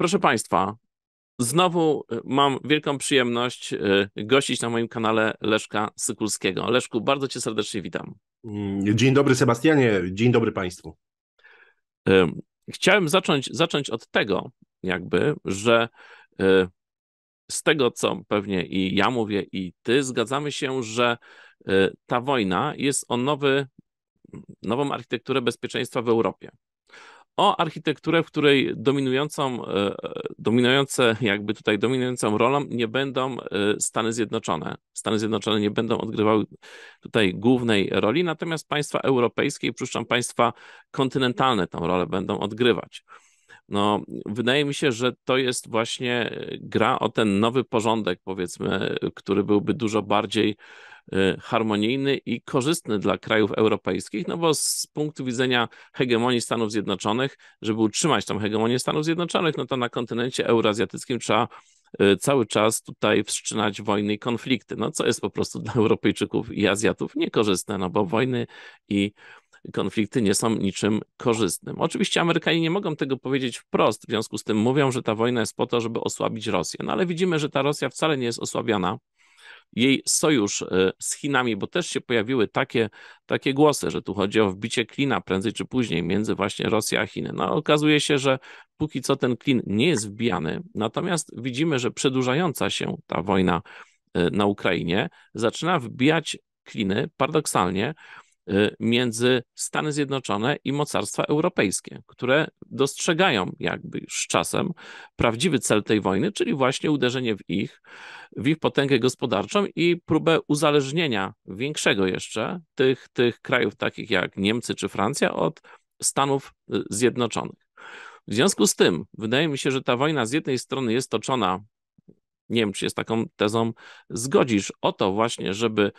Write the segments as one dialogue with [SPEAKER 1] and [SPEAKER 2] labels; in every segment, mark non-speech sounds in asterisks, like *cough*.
[SPEAKER 1] Proszę Państwa, znowu y, mam wielką przyjemność y, gościć na moim kanale Leszka Sykulskiego. Leszku, bardzo Cię serdecznie witam. Mm, dzień dobry Sebastianie, dzień dobry Państwu. Y, chciałem zacząć, zacząć od tego, jakby, że z tego, co pewnie i ja mówię, i Ty, zgadzamy się, że ta wojna jest o nowy, nową architekturę bezpieczeństwa w Europie o architekturę, w której dominującą, e, dominujące, jakby tutaj dominującą rolą nie będą e, Stany Zjednoczone. Stany Zjednoczone nie będą odgrywały tutaj głównej roli, natomiast państwa europejskie i przypuszczam państwa kontynentalne tą rolę będą odgrywać. No, wydaje mi się, że to jest właśnie e, gra o ten nowy porządek, powiedzmy, który byłby dużo bardziej Y, harmonijny i korzystny dla krajów europejskich, no bo z punktu widzenia hegemonii Stanów Zjednoczonych, żeby utrzymać tam hegemonię Stanów Zjednoczonych, no to na kontynencie euroazjatyckim trzeba y, cały czas tutaj wstrzynać wojny i konflikty, no co jest po prostu dla Europejczyków i Azjatów niekorzystne, no bo wojny i konflikty nie są niczym korzystnym. Oczywiście Amerykanie nie mogą tego powiedzieć wprost, w związku z tym mówią, że ta wojna jest po to, żeby osłabić Rosję, no ale widzimy, że ta Rosja wcale nie jest osłabiana, jej sojusz e, z Chinami, bo też się pojawiły takie, takie głosy, że tu chodzi o wbicie klina prędzej czy później między właśnie Rosją a Chiny. No okazuje się, że póki co ten klin nie jest wbijany, natomiast widzimy, że przedłużająca się ta wojna e, na Ukrainie zaczyna wbijać kliny paradoksalnie Y, między Stany Zjednoczone i mocarstwa europejskie, które dostrzegają jakby z czasem prawdziwy cel tej wojny, czyli właśnie uderzenie w ich, w ich potęgę gospodarczą i próbę uzależnienia większego jeszcze tych, tych krajów takich jak Niemcy czy Francja od Stanów y, Zjednoczonych. W związku z tym wydaje mi się, że ta wojna z jednej strony jest toczona, nie wiem czy jest taką tezą, zgodzisz o to właśnie, żeby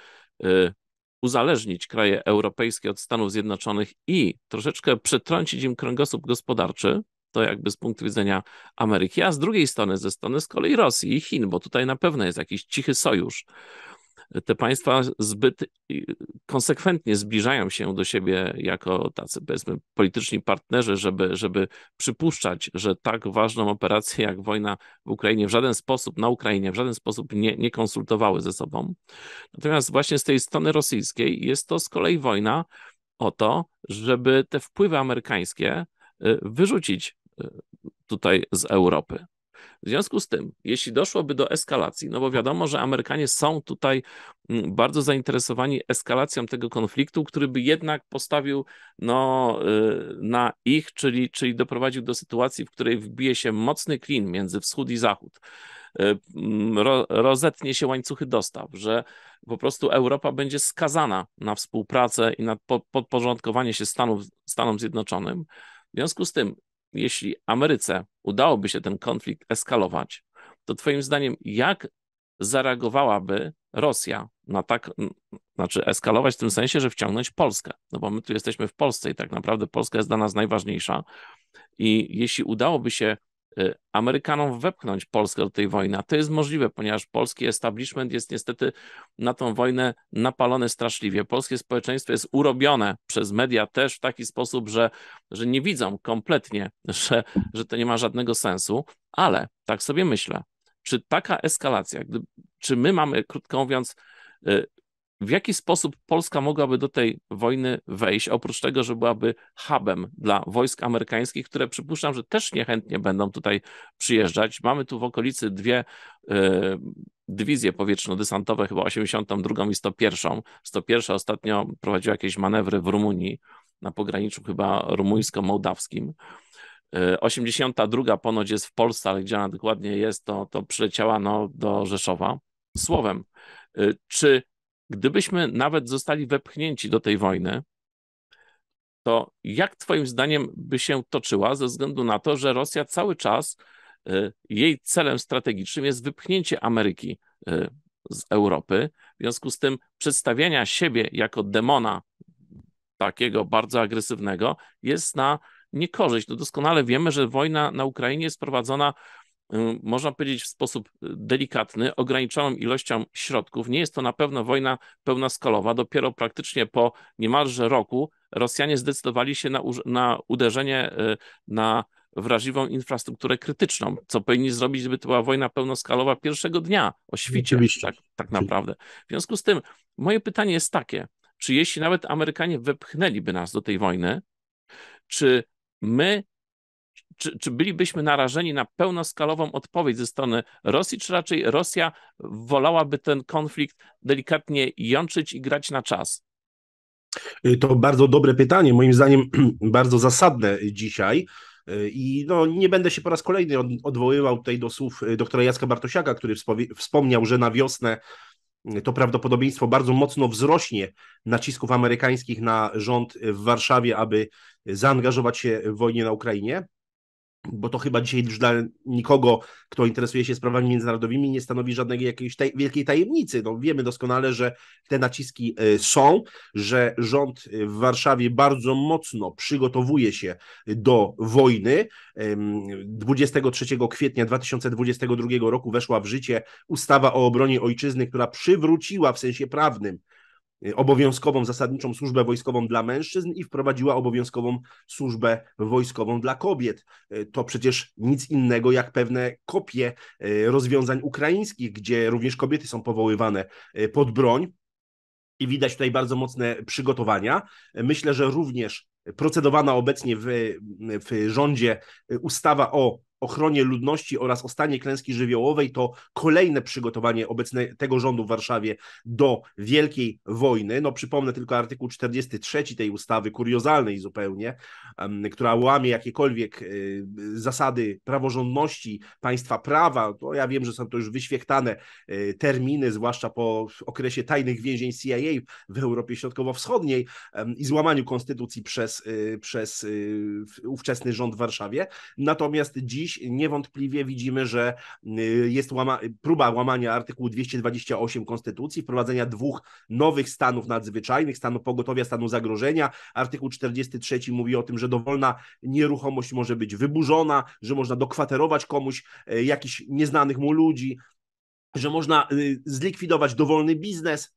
[SPEAKER 1] y, uzależnić kraje europejskie od Stanów Zjednoczonych i troszeczkę przetrącić im kręgosłup gospodarczy, to jakby z punktu widzenia Ameryki, a z drugiej strony ze strony z kolei Rosji i Chin, bo tutaj na pewno jest jakiś cichy sojusz te państwa zbyt y, konsekwentnie zbliżają się do siebie jako tacy, powiedzmy, polityczni partnerzy, żeby, żeby przypuszczać, że tak ważną operację jak wojna w Ukrainie w żaden sposób, na Ukrainie w żaden sposób nie, nie konsultowały ze sobą. Natomiast właśnie z tej strony rosyjskiej jest to z kolei wojna o to, żeby te wpływy amerykańskie y, wyrzucić y, tutaj z Europy. W związku z tym, jeśli doszłoby do eskalacji, no bo wiadomo, że Amerykanie są tutaj mm, bardzo zainteresowani eskalacją tego konfliktu, który by jednak postawił no, y, na ich, czyli, czyli doprowadził do sytuacji, w której wbije się mocny klin między wschód i zachód y, mm, rozetnie się łańcuchy dostaw, że po prostu Europa będzie skazana na współpracę i na podporządkowanie się Stanów, Stanom Zjednoczonym. W związku z tym jeśli Ameryce udałoby się ten konflikt eskalować, to Twoim zdaniem, jak zareagowałaby Rosja na tak, znaczy eskalować w tym sensie, że wciągnąć Polskę? No bo my tu jesteśmy w Polsce i tak naprawdę Polska jest dla nas najważniejsza. I jeśli udałoby się Y, Amerykanom wepchnąć Polskę do tej wojny. A to jest możliwe, ponieważ polski establishment jest niestety na tą wojnę napalony straszliwie. Polskie społeczeństwo jest urobione przez media też w taki sposób, że, że nie widzą kompletnie, że, że to nie ma żadnego sensu. Ale tak sobie myślę, czy taka eskalacja, gdy, czy my mamy, krótko mówiąc, y, w jaki sposób Polska mogłaby do tej wojny wejść, oprócz tego, że byłaby hubem dla wojsk amerykańskich, które przypuszczam, że też niechętnie będą tutaj przyjeżdżać. Mamy tu w okolicy dwie y, dywizje powietrzno-dysantowe, chyba 82 i 101. 101 ostatnio prowadziła jakieś manewry w Rumunii, na pograniczu chyba rumuńsko-mołdawskim. 82 e, ponoć jest w Polsce, ale gdzie ona dokładnie jest, to, to przyleciała no, do Rzeszowa. Słowem, e, czy Gdybyśmy nawet zostali wepchnięci do tej wojny, to jak Twoim zdaniem by się toczyła ze względu na to, że Rosja cały czas, y, jej celem strategicznym jest wypchnięcie Ameryki y, z Europy. W związku z tym przedstawiania siebie jako demona takiego bardzo agresywnego jest na niekorzyść. No doskonale wiemy, że wojna na Ukrainie jest prowadzona Y, można powiedzieć w sposób y, delikatny, ograniczoną ilością środków. Nie jest to na pewno wojna pełnoskalowa. Dopiero praktycznie po niemalże roku Rosjanie zdecydowali się na, na uderzenie y, na wrażliwą infrastrukturę krytyczną, co powinni zrobić, żeby to była wojna pełnoskalowa pierwszego dnia o świcie, tak, tak naprawdę. W związku z tym moje pytanie jest takie, czy jeśli nawet Amerykanie wepchnęliby nas do tej wojny, czy my czy, czy bylibyśmy narażeni na pełnoskalową odpowiedź ze strony Rosji, czy raczej Rosja wolałaby ten konflikt delikatnie jączyć i grać na czas?
[SPEAKER 2] Y, to bardzo dobre pytanie, moim zdaniem *clears throat* bardzo zasadne dzisiaj. Y, I no, nie będę się po raz kolejny odwoływał tutaj do słów y, doktora Jacka Bartosiaka, który wspomniał, że na wiosnę to prawdopodobieństwo bardzo mocno wzrośnie nacisków amerykańskich na rząd w Warszawie, aby zaangażować się w wojnę na Ukrainie bo to chyba dzisiaj już dla nikogo, kto interesuje się sprawami międzynarodowymi, nie stanowi żadnej jakiejś taj wielkiej tajemnicy. No, wiemy doskonale, że te naciski e, są, że rząd w Warszawie bardzo mocno przygotowuje się do wojny. 23 kwietnia 2022 roku weszła w życie ustawa o obronie ojczyzny, która przywróciła w sensie prawnym Y, obowiązkową zasadniczą służbę wojskową dla mężczyzn i wprowadziła obowiązkową służbę wojskową dla kobiet. Y, to przecież nic innego jak pewne kopie y, rozwiązań ukraińskich, gdzie również kobiety są powoływane pod broń. I widać tutaj bardzo mocne przygotowania. Myślę, że również procedowana obecnie w, w rządzie ustawa o ochronie ludności oraz o stanie klęski żywiołowej to kolejne przygotowanie obecnego tego rządu w Warszawie do wielkiej wojny. No przypomnę tylko artykuł 43 tej ustawy, kuriozalnej zupełnie, która łamie jakiekolwiek y, zasady praworządności, państwa prawa. To no, ja wiem, że są to już wyświechtane y, terminy, zwłaszcza po okresie tajnych więzień CIA w Europie Środkowo-Wschodniej i złamaniu konstytucji przez, y, przez ówczesny rząd w Warszawie. Natomiast dziś dziś niewątpliwie widzimy, że y, jest łama próba łamania artykułu 228 Konstytucji, wprowadzenia dwóch nowych stanów nadzwyczajnych, stanu pogotowia, stanu zagrożenia. Artykuł 43 mówi o tym, że dowolna nieruchomość może być wyburzona, że można dokwaterować komuś e, jakichś nieznanych mu ludzi, że można y, zlikwidować dowolny biznes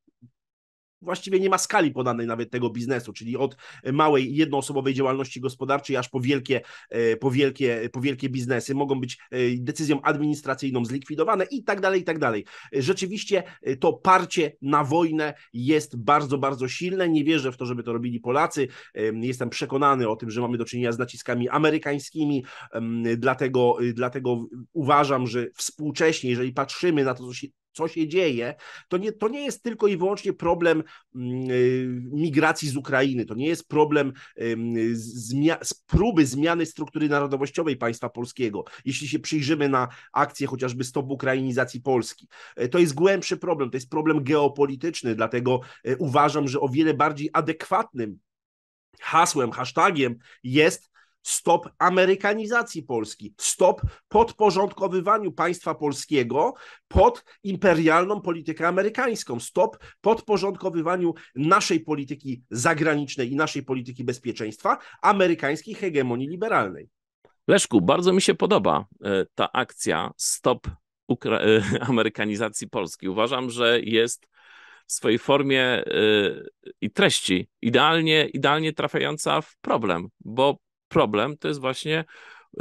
[SPEAKER 2] właściwie nie ma skali podanej nawet tego biznesu, czyli od małej jednoosobowej działalności gospodarczej aż po wielkie, e, po wielkie, po wielkie biznesy. Mogą być e, decyzją administracyjną zlikwidowane i tak dalej, i tak dalej. Rzeczywiście e, to parcie na wojnę jest bardzo, bardzo silne. Nie wierzę w to, żeby to robili Polacy. Jestem przekonany o tym, że mamy do czynienia z naciskami amerykańskimi, dlatego, dlatego uważam, że współcześnie, jeżeli patrzymy na to, co się co się dzieje, to nie, to nie jest tylko i wyłącznie problem mm, y, migracji z Ukrainy, to nie jest problem zmia próby zmiany struktury narodowościowej państwa polskiego. Jeśli się przyjrzymy na akcję chociażby Stop Ukrainizacji Polski, e, to jest głębszy problem, to jest problem geopolityczny, dlatego e, uważam, że o wiele bardziej adekwatnym hasłem, hashtagiem jest stop amerykanizacji Polski, stop podporządkowywaniu państwa polskiego pod imperialną politykę amerykańską, stop podporządkowywaniu naszej polityki zagranicznej i naszej polityki bezpieczeństwa amerykańskiej hegemonii liberalnej.
[SPEAKER 1] Leszku, bardzo mi się podoba e, ta akcja Stop Ukra e, *laughs* Amerykanizacji Polski. Uważam, że jest w swojej formie e, i treści idealnie, idealnie trafiająca w problem, bo problem to jest właśnie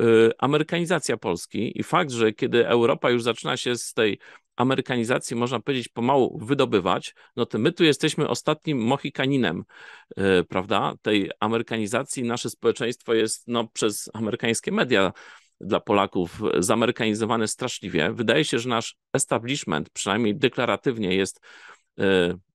[SPEAKER 1] y, amerykanizacja Polski i fakt, że kiedy Europa już zaczyna się z tej amerykanizacji, można powiedzieć, pomału wydobywać, no to my tu jesteśmy ostatnim mohikaninem, y, prawda, tej amerykanizacji. Nasze społeczeństwo jest no, przez amerykańskie media dla Polaków zamerykanizowane straszliwie. Wydaje się, że nasz establishment, przynajmniej deklaratywnie, jest y,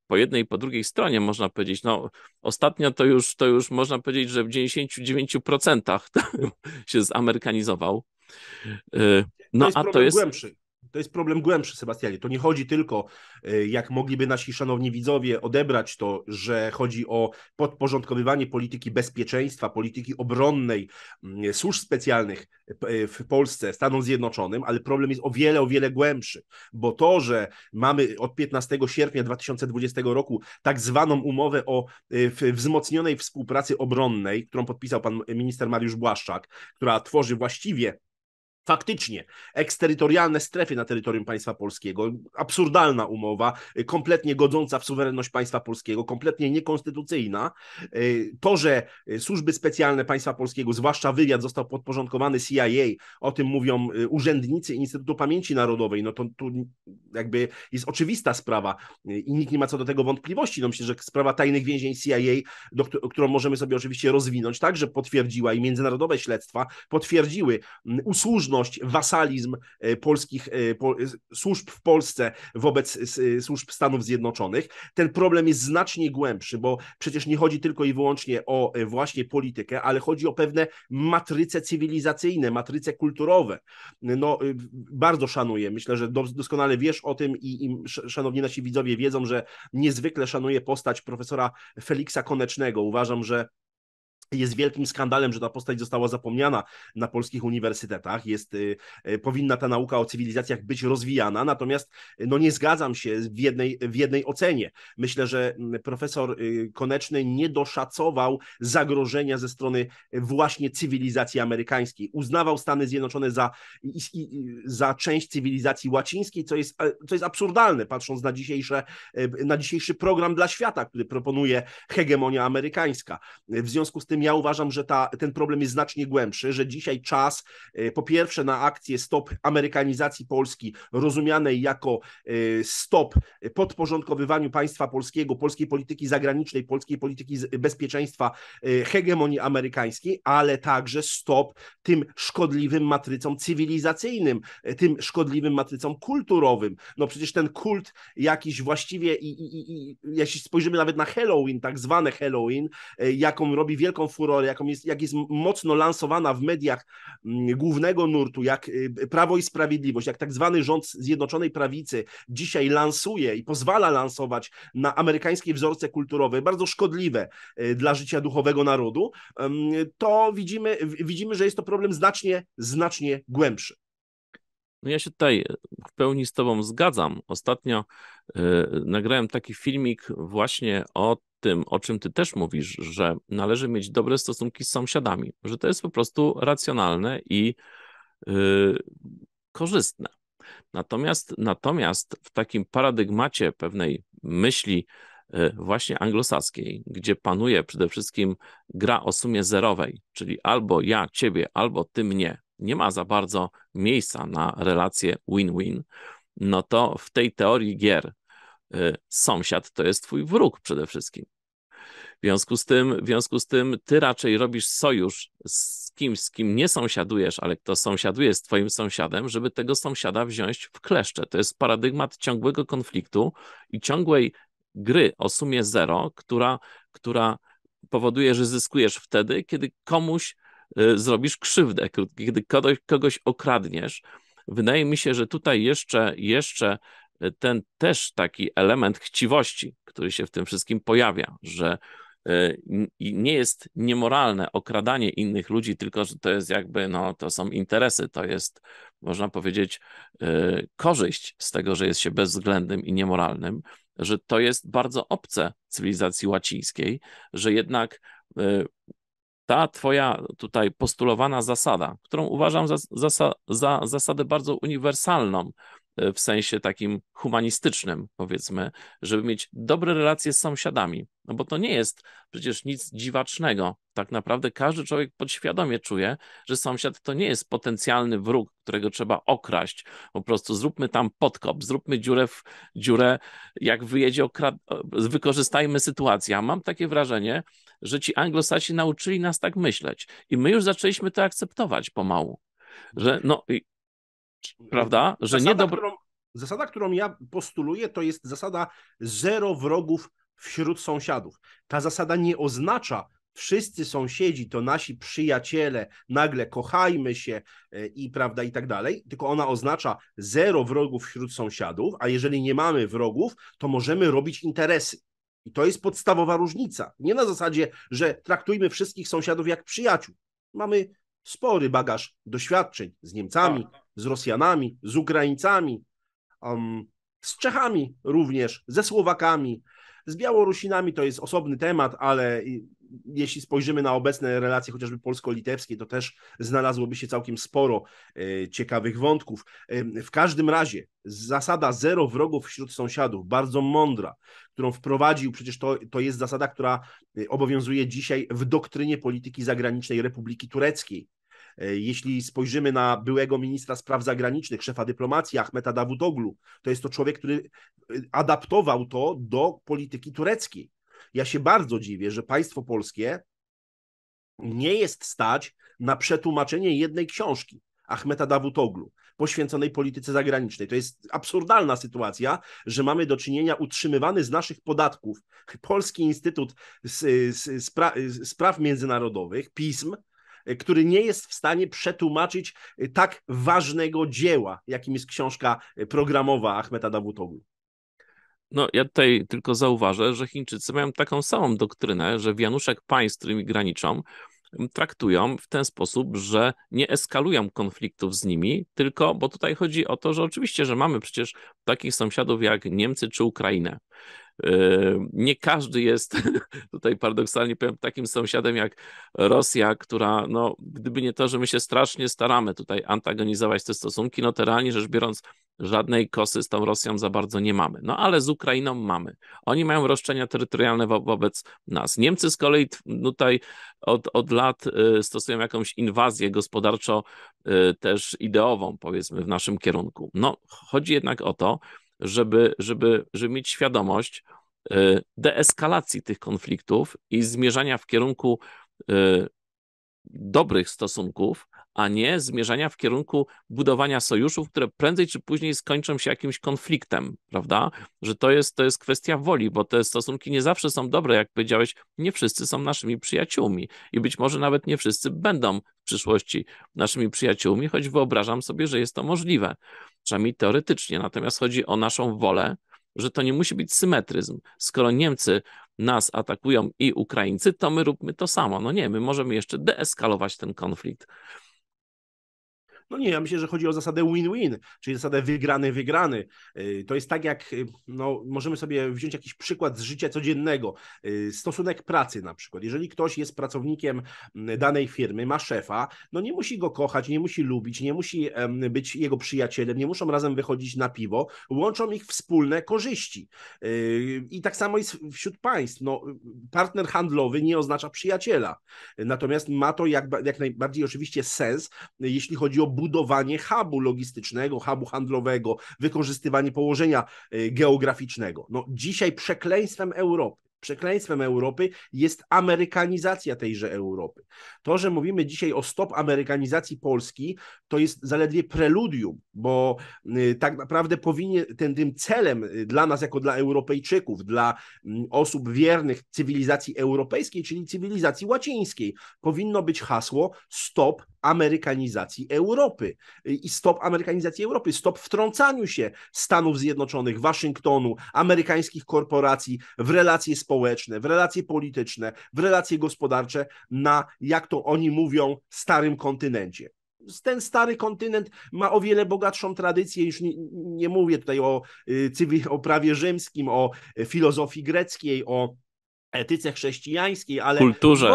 [SPEAKER 1] po jednej i po drugiej stronie można powiedzieć, no ostatnio to już, to już można powiedzieć, że w 99% *laughs* się zamerykanizował. Y, no, to a to jest. Głębszy.
[SPEAKER 2] To jest problem głębszy, Sebastianie. To nie chodzi tylko, e, jak mogliby nasi szanowni widzowie odebrać to, że chodzi o podporządkowywanie polityki bezpieczeństwa, polityki obronnej, służb specjalnych e, e, w Polsce, Stanom Zjednoczonym, ale problem jest o wiele, o wiele głębszy, bo to, że mamy od 15 sierpnia 2020 roku tak zwaną umowę o wzmocnionej współpracy obronnej, którą podpisał pan minister Mariusz Błaszczak, która tworzy właściwie faktycznie eksterytorialne strefy na terytorium państwa polskiego. Absurdalna umowa, y, kompletnie godząca w suwerenność państwa polskiego, kompletnie niekonstytucyjna. Y, to, że y, służby specjalne państwa polskiego, zwłaszcza wywiad, został podporządkowany CIA, o tym mówią urzędnicy Instytutu Pamięci Narodowej, no to tu jakby jest oczywista sprawa i nikt nie ma co do tego wątpliwości. No myślę, że sprawa tajnych więzień CIA, do, którą możemy sobie oczywiście rozwinąć, także potwierdziła i międzynarodowe śledztwa potwierdziły usłużność wasalizm e, polskich e, po, służb w Polsce wobec e, służb Stanów Zjednoczonych. Ten problem jest znacznie głębszy, bo przecież nie chodzi tylko i wyłącznie o właśnie politykę, ale chodzi o pewne matryce cywilizacyjne, matryce kulturowe. No, y, bardzo szanuję, myślę, że doskonale wiesz o tym i, i szanowni nasi widzowie wiedzą, że niezwykle szanuję postać profesora Feliksa Konecznego. Uważam, że jest wielkim skandalem, że ta postać została zapomniana na polskich uniwersytetach. Jest, y, y, powinna ta nauka o cywilizacjach być rozwijana, natomiast y, no nie zgadzam się w jednej, w jednej ocenie. Myślę, że mm, profesor Koneczny nie doszacował zagrożenia ze strony właśnie cywilizacji amerykańskiej. Uznawał Stany Zjednoczone za, za część cywilizacji łacińskiej, co jest, co jest absurdalne, patrząc na, dzisiejsze, na dzisiejszy program dla świata, który proponuje hegemonia amerykańska. W związku z tym tym ja uważam, że ta, ten problem jest znacznie głębszy, że dzisiaj czas y, po pierwsze na akcję stop amerykanizacji Polski, rozumianej jako y, stop podporządkowywaniu państwa polskiego, polskiej polityki zagranicznej, polskiej polityki bezpieczeństwa, y, hegemonii amerykańskiej, ale także stop tym szkodliwym matrycom cywilizacyjnym, tym szkodliwym matrycom kulturowym. No przecież ten kult jakiś właściwie i, i, i jeśli spojrzymy nawet na Halloween, tak zwane Halloween, jaką robi wielką furor, furorę, jaką jest, jak jest mocno lansowana w mediach mm, głównego nurtu, jak y, Prawo i Sprawiedliwość, jak tak zwany rząd Zjednoczonej Prawicy dzisiaj lansuje i pozwala lansować na amerykańskie wzorce kulturowe, bardzo szkodliwe y, dla życia duchowego narodu, to widzimy, widzimy że jest to problem znacznie, znacznie głębszy.
[SPEAKER 1] No ja się tutaj w pełni z Tobą zgadzam. Ostatnio y, nagrałem taki filmik właśnie o tym, o czym ty też mówisz, że należy mieć dobre stosunki z sąsiadami, że to jest po prostu racjonalne i yy, korzystne. Natomiast, natomiast w takim paradygmacie pewnej myśli yy, właśnie anglosaskiej, gdzie panuje przede wszystkim gra o sumie zerowej, czyli albo ja ciebie, albo ty mnie, nie ma za bardzo miejsca na relacje win-win, no to w tej teorii gier Y, sąsiad to jest twój wróg przede wszystkim. W związku z tym, w związku z tym ty raczej robisz sojusz z kimś, z kim nie sąsiadujesz, ale kto sąsiaduje z twoim sąsiadem, żeby tego sąsiada wziąć w kleszcze. To jest paradygmat ciągłego konfliktu i ciągłej gry o sumie zero, która, która powoduje, że zyskujesz wtedy, kiedy komuś y, zrobisz krzywdę, kiedy kogoś, kogoś okradniesz. Wydaje mi się, że tutaj jeszcze, jeszcze ten też taki element chciwości, który się w tym wszystkim pojawia, że e, nie jest niemoralne okradanie innych ludzi, tylko że to jest jakby, no to są interesy, to jest, można powiedzieć, e, korzyść z tego, że jest się bezwzględnym i niemoralnym, że to jest bardzo obce cywilizacji łacińskiej, że jednak e, ta twoja tutaj postulowana zasada, którą uważam za, za, za zasadę bardzo uniwersalną, E, w sensie takim humanistycznym, powiedzmy, żeby mieć dobre relacje z sąsiadami. No bo to nie jest przecież nic dziwacznego. Tak naprawdę każdy człowiek podświadomie czuje, że sąsiad to nie jest potencjalny wróg, którego trzeba okraść. Po prostu zróbmy tam podkop, zróbmy dziurę w dziurę, jak wyjedzie, okra- wykorzystajmy sytuację. A mam takie wrażenie, że ci anglosasi nauczyli nas tak myśleć i my już zaczęliśmy to akceptować pomału że no Prawda? Że zasada, niedobro... którą,
[SPEAKER 2] zasada, którą ja postuluję, to jest zasada zero wrogów wśród sąsiadów. Ta zasada nie oznacza, wszyscy sąsiedzi to nasi przyjaciele, nagle kochajmy się e, i prawda i tak dalej, tylko ona oznacza zero wrogów wśród sąsiadów, a jeżeli nie mamy wrogów, to możemy robić interesy. I to jest podstawowa różnica. Nie na zasadzie, że traktujmy wszystkich sąsiadów jak przyjaciół. Mamy spory bagaż doświadczeń z Niemcami, tak. z Rosjanami, z Ukraińcami, um, z Czechami również, ze Słowakami, z Białorusinami to jest osobny temat, ale jeśli spojrzymy na obecne relacje chociażby polsko-litewskie, to też znalazłoby się całkiem sporo e, ciekawych wątków. W każdym razie zasada zero wrogów wśród sąsiadów, bardzo mądra, którą wprowadził, przecież to, to jest zasada, która e, obowiązuje dzisiaj w doktrynie polityki zagranicznej Republiki Tureckiej. E, jeśli spojrzymy na byłego ministra spraw zagranicznych, szefa dyplomacji Ahmeta Davutoglu, to jest to człowiek, który e, adaptował to do polityki tureckiej. Ja się bardzo dziwię, że państwo polskie nie jest stać na przetłumaczenie jednej książki Ahmeta Davutoglu poświęconej polityce zagranicznej. To jest absurdalna sytuacja, że mamy do czynienia utrzymywany z naszych podatków Polski Instytut Spraw Międzynarodowych, PISM, Y, który nie jest w stanie przetłumaczyć y, tak ważnego dzieła, jakim jest książka y, programowa Ahmeta Dawutoglu.
[SPEAKER 1] No, ja tutaj tylko zauważę, że Chińczycy mają taką samą doktrynę, że wianuszek państw, z którymi graniczą, traktują w ten sposób, że nie eskalują konfliktów z nimi, tylko, bo tutaj chodzi o to, że oczywiście, że mamy przecież takich sąsiadów jak Niemcy czy Ukrainę. Nie każdy jest, *laughs* tutaj paradoksalnie powiem, takim sąsiadem jak Rosja, która, no, gdyby nie to, że my się strasznie staramy tutaj antagonizować te stosunki, no to realnie rzecz biorąc, żadnej kosy z tą Rosją za bardzo nie mamy. No ale z Ukrainą mamy. Oni mają roszczenia terytorialne wo wobec nas. Niemcy z kolei no, tutaj od, od lat y, stosują jakąś inwazję gospodarczo, y, też ideową, powiedzmy, w naszym kierunku. No, chodzi jednak o to, żeby, żeby, żeby mieć świadomość e, deeskalacji tych konfliktów i zmierzania w kierunku e, dobrych stosunków, a nie zmierzania w kierunku budowania sojuszów, które prędzej czy później skończą się jakimś konfliktem, prawda? Że to jest, to jest kwestia woli, bo te stosunki nie zawsze są dobre, jak powiedziałeś, nie wszyscy są naszymi przyjaciółmi i być może nawet nie wszyscy będą w przyszłości naszymi przyjaciółmi, choć wyobrażam sobie, że jest to możliwe przynajmniej teoretycznie. Natomiast chodzi o naszą wolę, że to nie musi być symetryzm. Skoro Niemcy nas atakują i Ukraińcy, to my róbmy to samo. No nie, my możemy jeszcze deeskalować ten konflikt.
[SPEAKER 2] No nie, ja myślę, że chodzi o zasadę win-win, czyli zasadę wygrany-wygrany. Y, to jest tak jak, y, no, możemy sobie wziąć jakiś przykład z życia codziennego, y, stosunek pracy na przykład. Jeżeli ktoś jest pracownikiem mm, danej firmy, ma szefa, no nie musi go kochać, nie musi lubić, nie musi być jego przyjacielem, nie muszą razem wychodzić na piwo, łączą ich wspólne korzyści. I tak samo jest wśród państw. No, partner handlowy nie oznacza przyjaciela, natomiast ma to jak, jak najbardziej oczywiście sens, jeśli chodzi o budowanie hubu logistycznego, hubu handlowego, wykorzystywanie położenia y, geograficznego. No, dzisiaj przekleństwem Europy przekleństwem Europy jest amerykanizacja tejże Europy. To, że mówimy dzisiaj o stop amerykanizacji Polski, to jest zaledwie preludium, bo y, tak naprawdę powinien ten tym celem y, dla nas jako dla Europejczyków, dla mm, osób wiernych cywilizacji europejskiej, czyli cywilizacji łacińskiej, powinno być hasło stop amerykanizacji Europy i stop amerykanizacji Europy, stop wtrącaniu się Stanów Zjednoczonych, Waszyngtonu, amerykańskich korporacji w relacje społeczne, w relacje polityczne, w relacje gospodarcze na, jak to oni mówią, starym kontynencie ten stary kontynent ma o wiele bogatszą tradycję, już nie, nie mówię tutaj o, y, o prawie rzymskim, o y, filozofii greckiej, o etyce chrześcijańskiej, ale kulturze.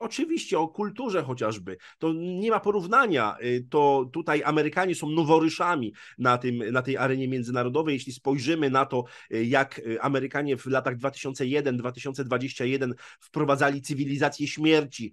[SPEAKER 2] Oczywiście, o kulturze chociażby. To nie ma porównania. Y, to tutaj Amerykanie są noworyszami na, tym, na tej arenie międzynarodowej. Jeśli spojrzymy na to, y, jak y, Amerykanie w latach 2001-2021 wprowadzali cywilizację śmierci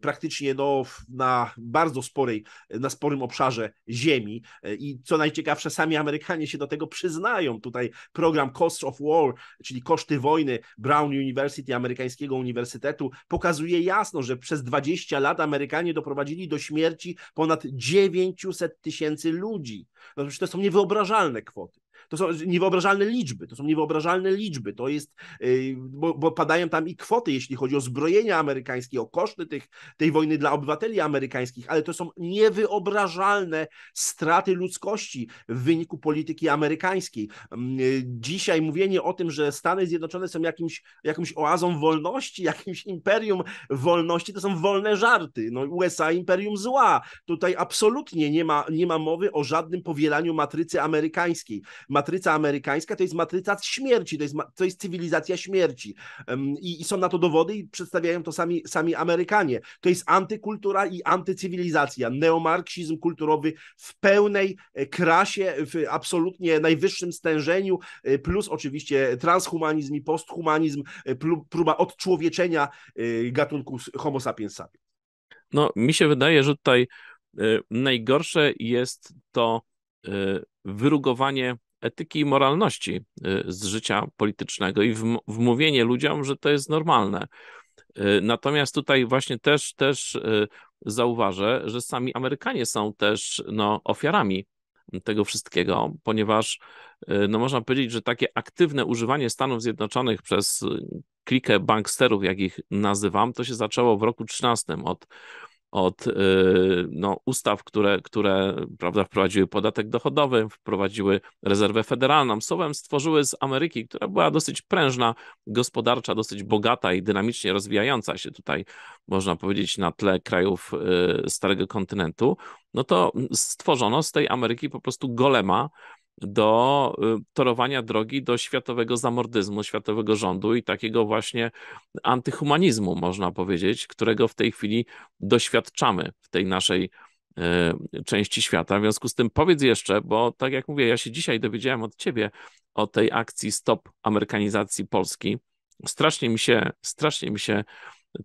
[SPEAKER 2] praktycznie no, na bardzo sporej, na sporym obszarze ziemi. I co najciekawsze, sami Amerykanie się do tego przyznają. Tutaj program Costs of War, czyli koszty wojny Brown University, amerykańskiego uniwersytetu, pokazuje jasno, że przez 20 lat Amerykanie doprowadzili do śmierci ponad 900 tysięcy ludzi. No, to są niewyobrażalne kwoty to są niewyobrażalne liczby, to są niewyobrażalne liczby, to jest, y, bo, bo padają tam i kwoty, jeśli chodzi o zbrojenia amerykańskie, o koszty tych, tej wojny dla obywateli amerykańskich, ale to są niewyobrażalne straty ludzkości w wyniku polityki amerykańskiej. Mm, y, dzisiaj mówienie o tym, że Stany Zjednoczone są jakimś, jakąś oazą wolności, *laughs* jakimś imperium wolności, to są wolne żarty. No, USA imperium zła. Tutaj absolutnie nie ma, nie ma mowy o żadnym powielaniu matrycy amerykańskiej matryca amerykańska to jest matryca śmierci, to jest, to jest cywilizacja śmierci. I, I, są na to dowody i przedstawiają to sami, sami Amerykanie. To jest antykultura i antycywilizacja, neomarksizm kulturowy w pełnej e, krasie, w absolutnie najwyższym stężeniu, e, plus oczywiście transhumanizm i posthumanizm, e, próba odczłowieczenia gatunku homo sapiens sapiens.
[SPEAKER 1] No, mi się wydaje, że tutaj najgorsze jest to wyrugowanie etyki i moralności y, z życia politycznego i wmówienie ludziom, że to jest normalne. Y, natomiast tutaj właśnie też, też y, zauważę, że sami Amerykanie są też no, ofiarami tego wszystkiego, ponieważ no, można powiedzieć, że takie aktywne używanie Stanów Zjednoczonych przez klikę banksterów, jak ich nazywam, to się zaczęło w roku 13 od od y, no, ustaw, które, które prawda, wprowadziły podatek dochodowy, wprowadziły rezerwę federalną. Słowem stworzyły z Ameryki, która była dosyć prężna, gospodarcza, dosyć bogata i dynamicznie rozwijająca się tutaj, można powiedzieć, na tle krajów y, Starego Kontynentu, no to stworzono z tej Ameryki po prostu golema, do y, torowania drogi do światowego zamordyzmu, światowego rządu i takiego właśnie antyhumanizmu, można powiedzieć, którego w tej chwili doświadczamy w tej naszej y, części świata. W związku z tym powiedz jeszcze, bo tak jak mówię, ja się dzisiaj dowiedziałem od ciebie o tej akcji Stop Amerykanizacji Polski. Strasznie mi się, strasznie mi się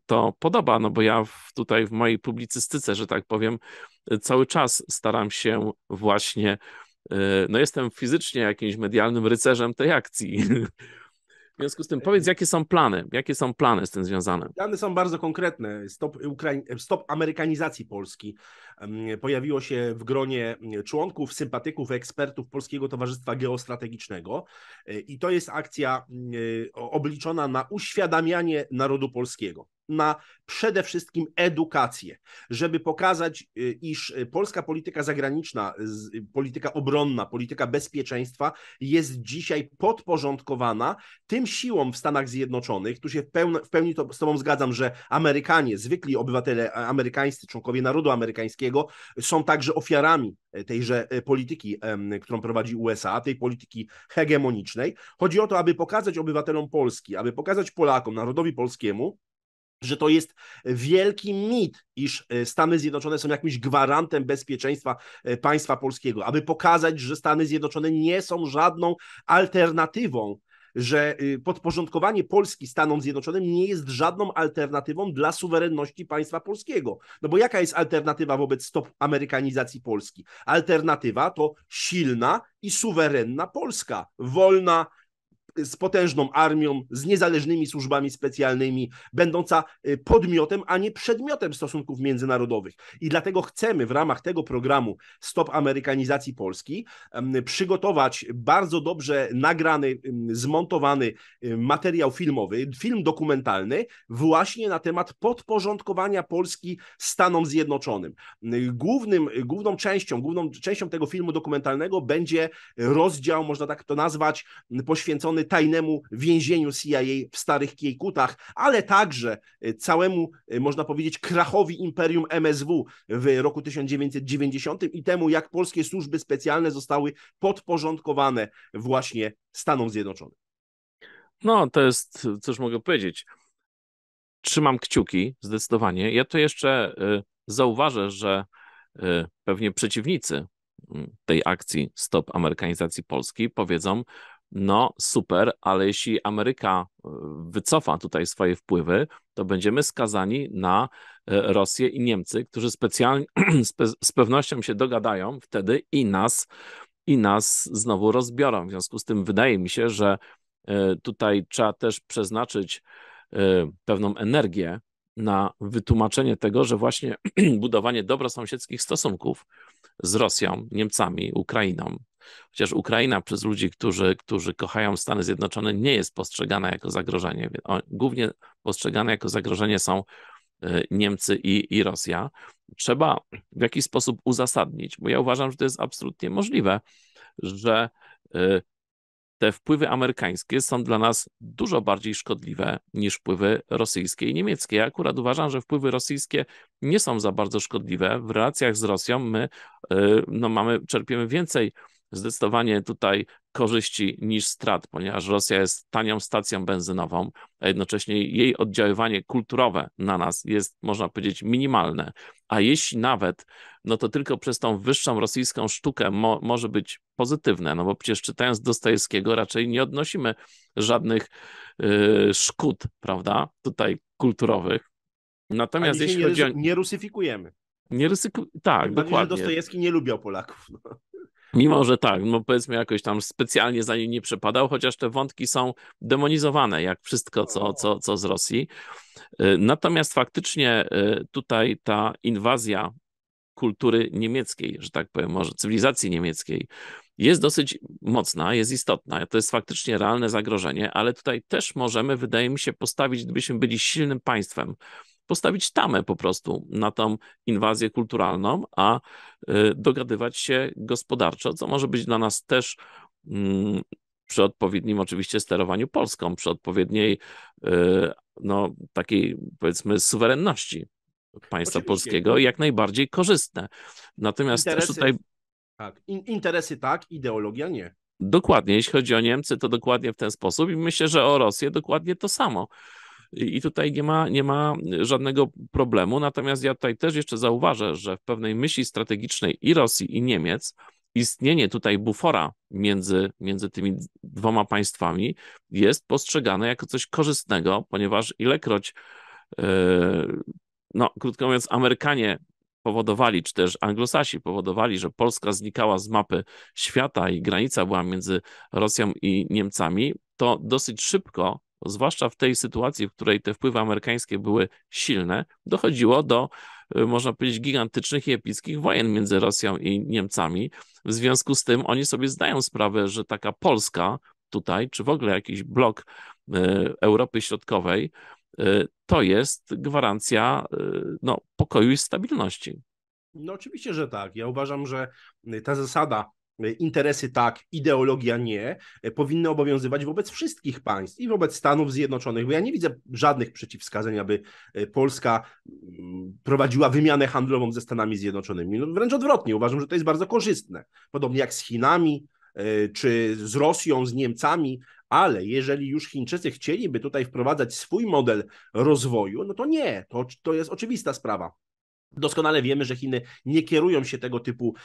[SPEAKER 1] to podoba, no bo ja tutaj w mojej publicystyce, że tak powiem, cały czas staram się właśnie Yy, no jestem fizycznie jakimś medialnym rycerzem tej akcji. *laughs* W związku z tym powiedz, jakie są plany? Jakie są plany z tym związane?
[SPEAKER 2] Plany są bardzo konkretne. Stop, Stop amerykanizacji Polski pojawiło się w gronie członków, sympatyków, ekspertów Polskiego Towarzystwa Geostrategicznego. E, I to jest akcja obliczona na uświadamianie narodu polskiego na przede wszystkim edukację, żeby pokazać, e, iż e, polska polityka zagraniczna, polityka obronna, polityka bezpieczeństwa jest dzisiaj podporządkowana tym siłom w Stanach Zjednoczonych. Tu się w pełni, to, z Tobą zgadzam, że Amerykanie, zwykli obywatele amerykańscy, członkowie narodu amerykańskiego, są także ofiarami e, tejże e, polityki, którą prowadzi USA, tej polityki hegemonicznej. Chodzi o to, aby pokazać obywatelom Polski, aby pokazać Polakom, narodowi polskiemu, że to jest wielki mit, iż e, Stany Zjednoczone są jakimś gwarantem bezpieczeństwa państwa polskiego, aby pokazać, że Stany Zjednoczone nie są żadną alternatywą że y, podporządkowanie Polski Stanom Zjednoczonym nie jest żadną alternatywą dla suwerenności państwa polskiego. No bo jaka jest alternatywa wobec stop amerykanizacji Polski? Alternatywa to silna i suwerenna Polska, wolna, z potężną armią, z niezależnymi służbami specjalnymi, będąca y, podmiotem, a nie przedmiotem stosunków międzynarodowych. I dlatego chcemy w ramach tego programu Stop Amerykanizacji Polski przygotować bardzo dobrze nagrany, zmontowany y, materiał filmowy, film dokumentalny właśnie na temat podporządkowania Polski Stanom Zjednoczonym. Y, głównym, główną częścią, główną częścią tego filmu dokumentalnego będzie rozdział, można tak to nazwać, poświęcony tajnemu więzieniu CIA w starych Kiejkutach, ale także e, całemu, e, można powiedzieć, krachowi imperium MSW w roku 1990 i temu, jak polskie służby specjalne zostały podporządkowane właśnie Stanom Zjednoczonym.
[SPEAKER 1] No, to jest, cóż mogę powiedzieć. Trzymam kciuki, zdecydowanie. Ja to jeszcze e, zauważę, że pewnie przeciwnicy tej akcji Stop Amerykanizacji Polski powiedzą, no super, ale jeśli Ameryka e, wycofa tutaj swoje wpływy, to będziemy skazani na e, Rosję i Niemcy, którzy specjalnie, *clears throat* z pewnością się dogadają wtedy i nas, i nas znowu rozbiorą. W związku z tym wydaje mi się, że e, tutaj trzeba też przeznaczyć pewną energię na wytłumaczenie tego, że właśnie *clears throat* budowanie dobrosąsiedzkich stosunków z Rosją, Niemcami, Ukrainą, Chociaż Ukraina przez ludzi, którzy, którzy kochają Stany Zjednoczone, nie jest postrzegana jako zagrożenie. Głównie postrzegane jako zagrożenie są e, Niemcy i, i Rosja. Trzeba w jakiś sposób uzasadnić, bo ja uważam, że to jest absolutnie możliwe, że e, te wpływy amerykańskie są dla nas dużo bardziej szkodliwe niż wpływy rosyjskie i niemieckie. Ja akurat uważam, że wpływy rosyjskie nie są za bardzo szkodliwe. W relacjach z Rosją my e, no, mamy, czerpiemy więcej zdecydowanie tutaj korzyści niż strat, ponieważ Rosja jest tanią stacją benzynową, a jednocześnie jej oddziaływanie kulturowe na nas jest, można powiedzieć, minimalne. A jeśli nawet, no to tylko przez tą wyższą rosyjską sztukę mo może być pozytywne, no bo przecież czytając Dostojewskiego raczej nie odnosimy żadnych yy, szkód, prawda, tutaj kulturowych. Natomiast jeśli chodzi nie, o...
[SPEAKER 2] Nie rusyfikujemy.
[SPEAKER 1] Nie ryzyku... Tak, Tym dokładnie. Bardziej, Dostojewski
[SPEAKER 2] nie lubił Polaków. No.
[SPEAKER 1] Mimo, że tak, no powiedzmy jakoś tam specjalnie za nim nie przepadał, chociaż te wątki są demonizowane, jak wszystko, co, co, co z Rosji. E, natomiast faktycznie e, tutaj ta inwazja kultury niemieckiej, że tak powiem, może cywilizacji niemieckiej, jest dosyć mocna, jest istotna. To jest faktycznie realne zagrożenie, ale tutaj też możemy, wydaje mi się, postawić, gdybyśmy byli silnym państwem, postawić tamę po prostu na tą inwazję kulturalną, a y, dogadywać się gospodarczo, co może być dla nas też mm, przy odpowiednim oczywiście sterowaniu Polską, przy odpowiedniej y, no, takiej powiedzmy suwerenności państwa oczywiście. polskiego, jak najbardziej korzystne. Natomiast interesy, tutaj...
[SPEAKER 2] Tak, in, interesy tak, ideologia nie.
[SPEAKER 1] Dokładnie, jeśli chodzi o Niemcy, to dokładnie w ten sposób i myślę, że o Rosję dokładnie to samo. I tutaj nie ma, nie ma żadnego problemu. Natomiast ja tutaj też jeszcze zauważę, że w pewnej myśli strategicznej i Rosji, i Niemiec istnienie tutaj bufora między, między tymi dwoma państwami jest postrzegane jako coś korzystnego, ponieważ ilekroć, e, no krótko mówiąc, Amerykanie powodowali, czy też Anglosasi powodowali, że Polska znikała z mapy świata i granica była między Rosją i Niemcami, to dosyć szybko zwłaszcza w tej sytuacji, w której te wpływy amerykańskie były silne, dochodziło do, y, można powiedzieć, gigantycznych i epickich wojen między Rosją i Niemcami. W związku z tym oni sobie zdają sprawę, że taka Polska tutaj, czy w ogóle jakiś blok y, Europy Środkowej, y, to jest gwarancja no, pokoju i stabilności.
[SPEAKER 2] No oczywiście, że tak. Ja uważam, że ta zasada Y, interesy tak, ideologia nie, y, powinny obowiązywać wobec wszystkich państw i wobec Stanów Zjednoczonych, bo ja nie widzę żadnych przeciwwskazań, aby y, Polska mm, prowadziła wymianę handlową ze Stanami Zjednoczonymi. No wręcz odwrotnie, uważam, że to jest bardzo korzystne. Podobnie jak z Chinami, czy z Rosją, z Niemcami, ale jeżeli już Chińczycy chcieliby tutaj wprowadzać swój model rozwoju, no to nie, to, to jest oczywista sprawa. Doskonale wiemy, że Chiny nie kierują się tego typu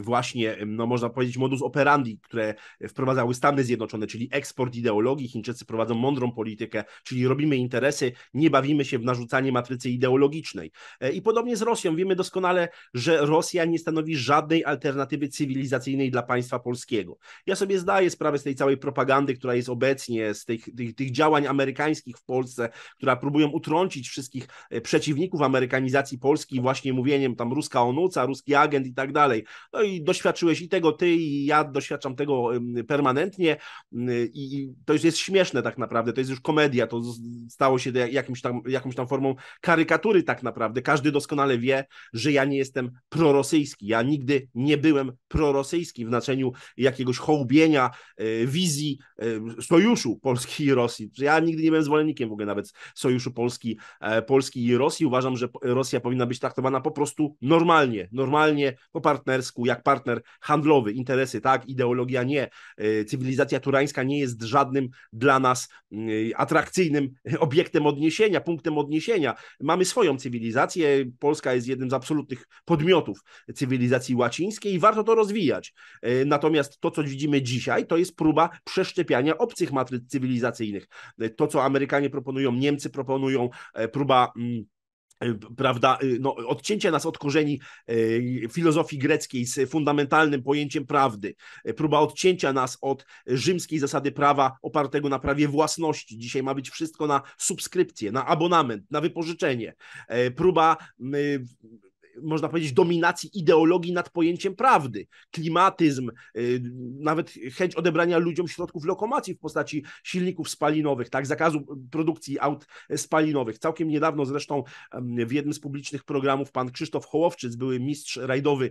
[SPEAKER 2] właśnie, no można powiedzieć, modus operandi, które wprowadzały Stany Zjednoczone, czyli eksport ideologii. Chińczycy prowadzą mądrą politykę, czyli robimy interesy, nie bawimy się w narzucanie matrycy ideologicznej. E, I podobnie z Rosją. Wiemy doskonale, że Rosja nie stanowi żadnej alternatywy cywilizacyjnej dla państwa polskiego. Ja sobie zdaję sprawę z tej całej propagandy, która jest obecnie, z tych, tych, tych działań amerykańskich w Polsce, która próbują utrącić wszystkich e, przeciwników amerykanizacji Polski właśnie mówieniem tam ruska onuca, ruski agent i tak dalej. No i doświadczyłeś i tego ty i ja doświadczam tego permanentnie i to już jest śmieszne tak naprawdę, to jest już komedia, to stało się jakimś tam, jakąś tam formą karykatury tak naprawdę. Każdy doskonale wie, że ja nie jestem prorosyjski, ja nigdy nie byłem prorosyjski w znaczeniu jakiegoś hołbienia e, wizji e, sojuszu Polski i Rosji. Ja nigdy nie byłem zwolennikiem w ogóle nawet sojuszu Polski, e, Polski i Rosji. Uważam, że Rosja powinna powinna być traktowana po prostu normalnie, normalnie, po partnersku, jak partner handlowy, interesy, tak, ideologia nie. Y, cywilizacja turańska nie jest żadnym dla nas y, atrakcyjnym *laughs* obiektem odniesienia, punktem odniesienia. Mamy swoją cywilizację, Polska jest jednym z absolutnych podmiotów cywilizacji łacińskiej i warto to rozwijać. Y, natomiast to, co widzimy dzisiaj, to jest próba przeszczepiania obcych matryc cywilizacyjnych. To, co Amerykanie proponują, Niemcy proponują, próba mm, Y, prawda, y, no, odcięcie nas od korzeni y, filozofii greckiej z fundamentalnym pojęciem prawdy, próba odcięcia nas od rzymskiej zasady prawa opartego na prawie własności. Dzisiaj ma być wszystko na subskrypcję, na abonament, na wypożyczenie. E, próba można powiedzieć, dominacji ideologii nad pojęciem prawdy. Klimatyzm, y, nawet chęć odebrania ludziom środków lokomocji w postaci silników spalinowych, tak, zakazu produkcji aut spalinowych. Całkiem niedawno zresztą w jednym z publicznych programów pan Krzysztof Hołowczyc, były mistrz rajdowy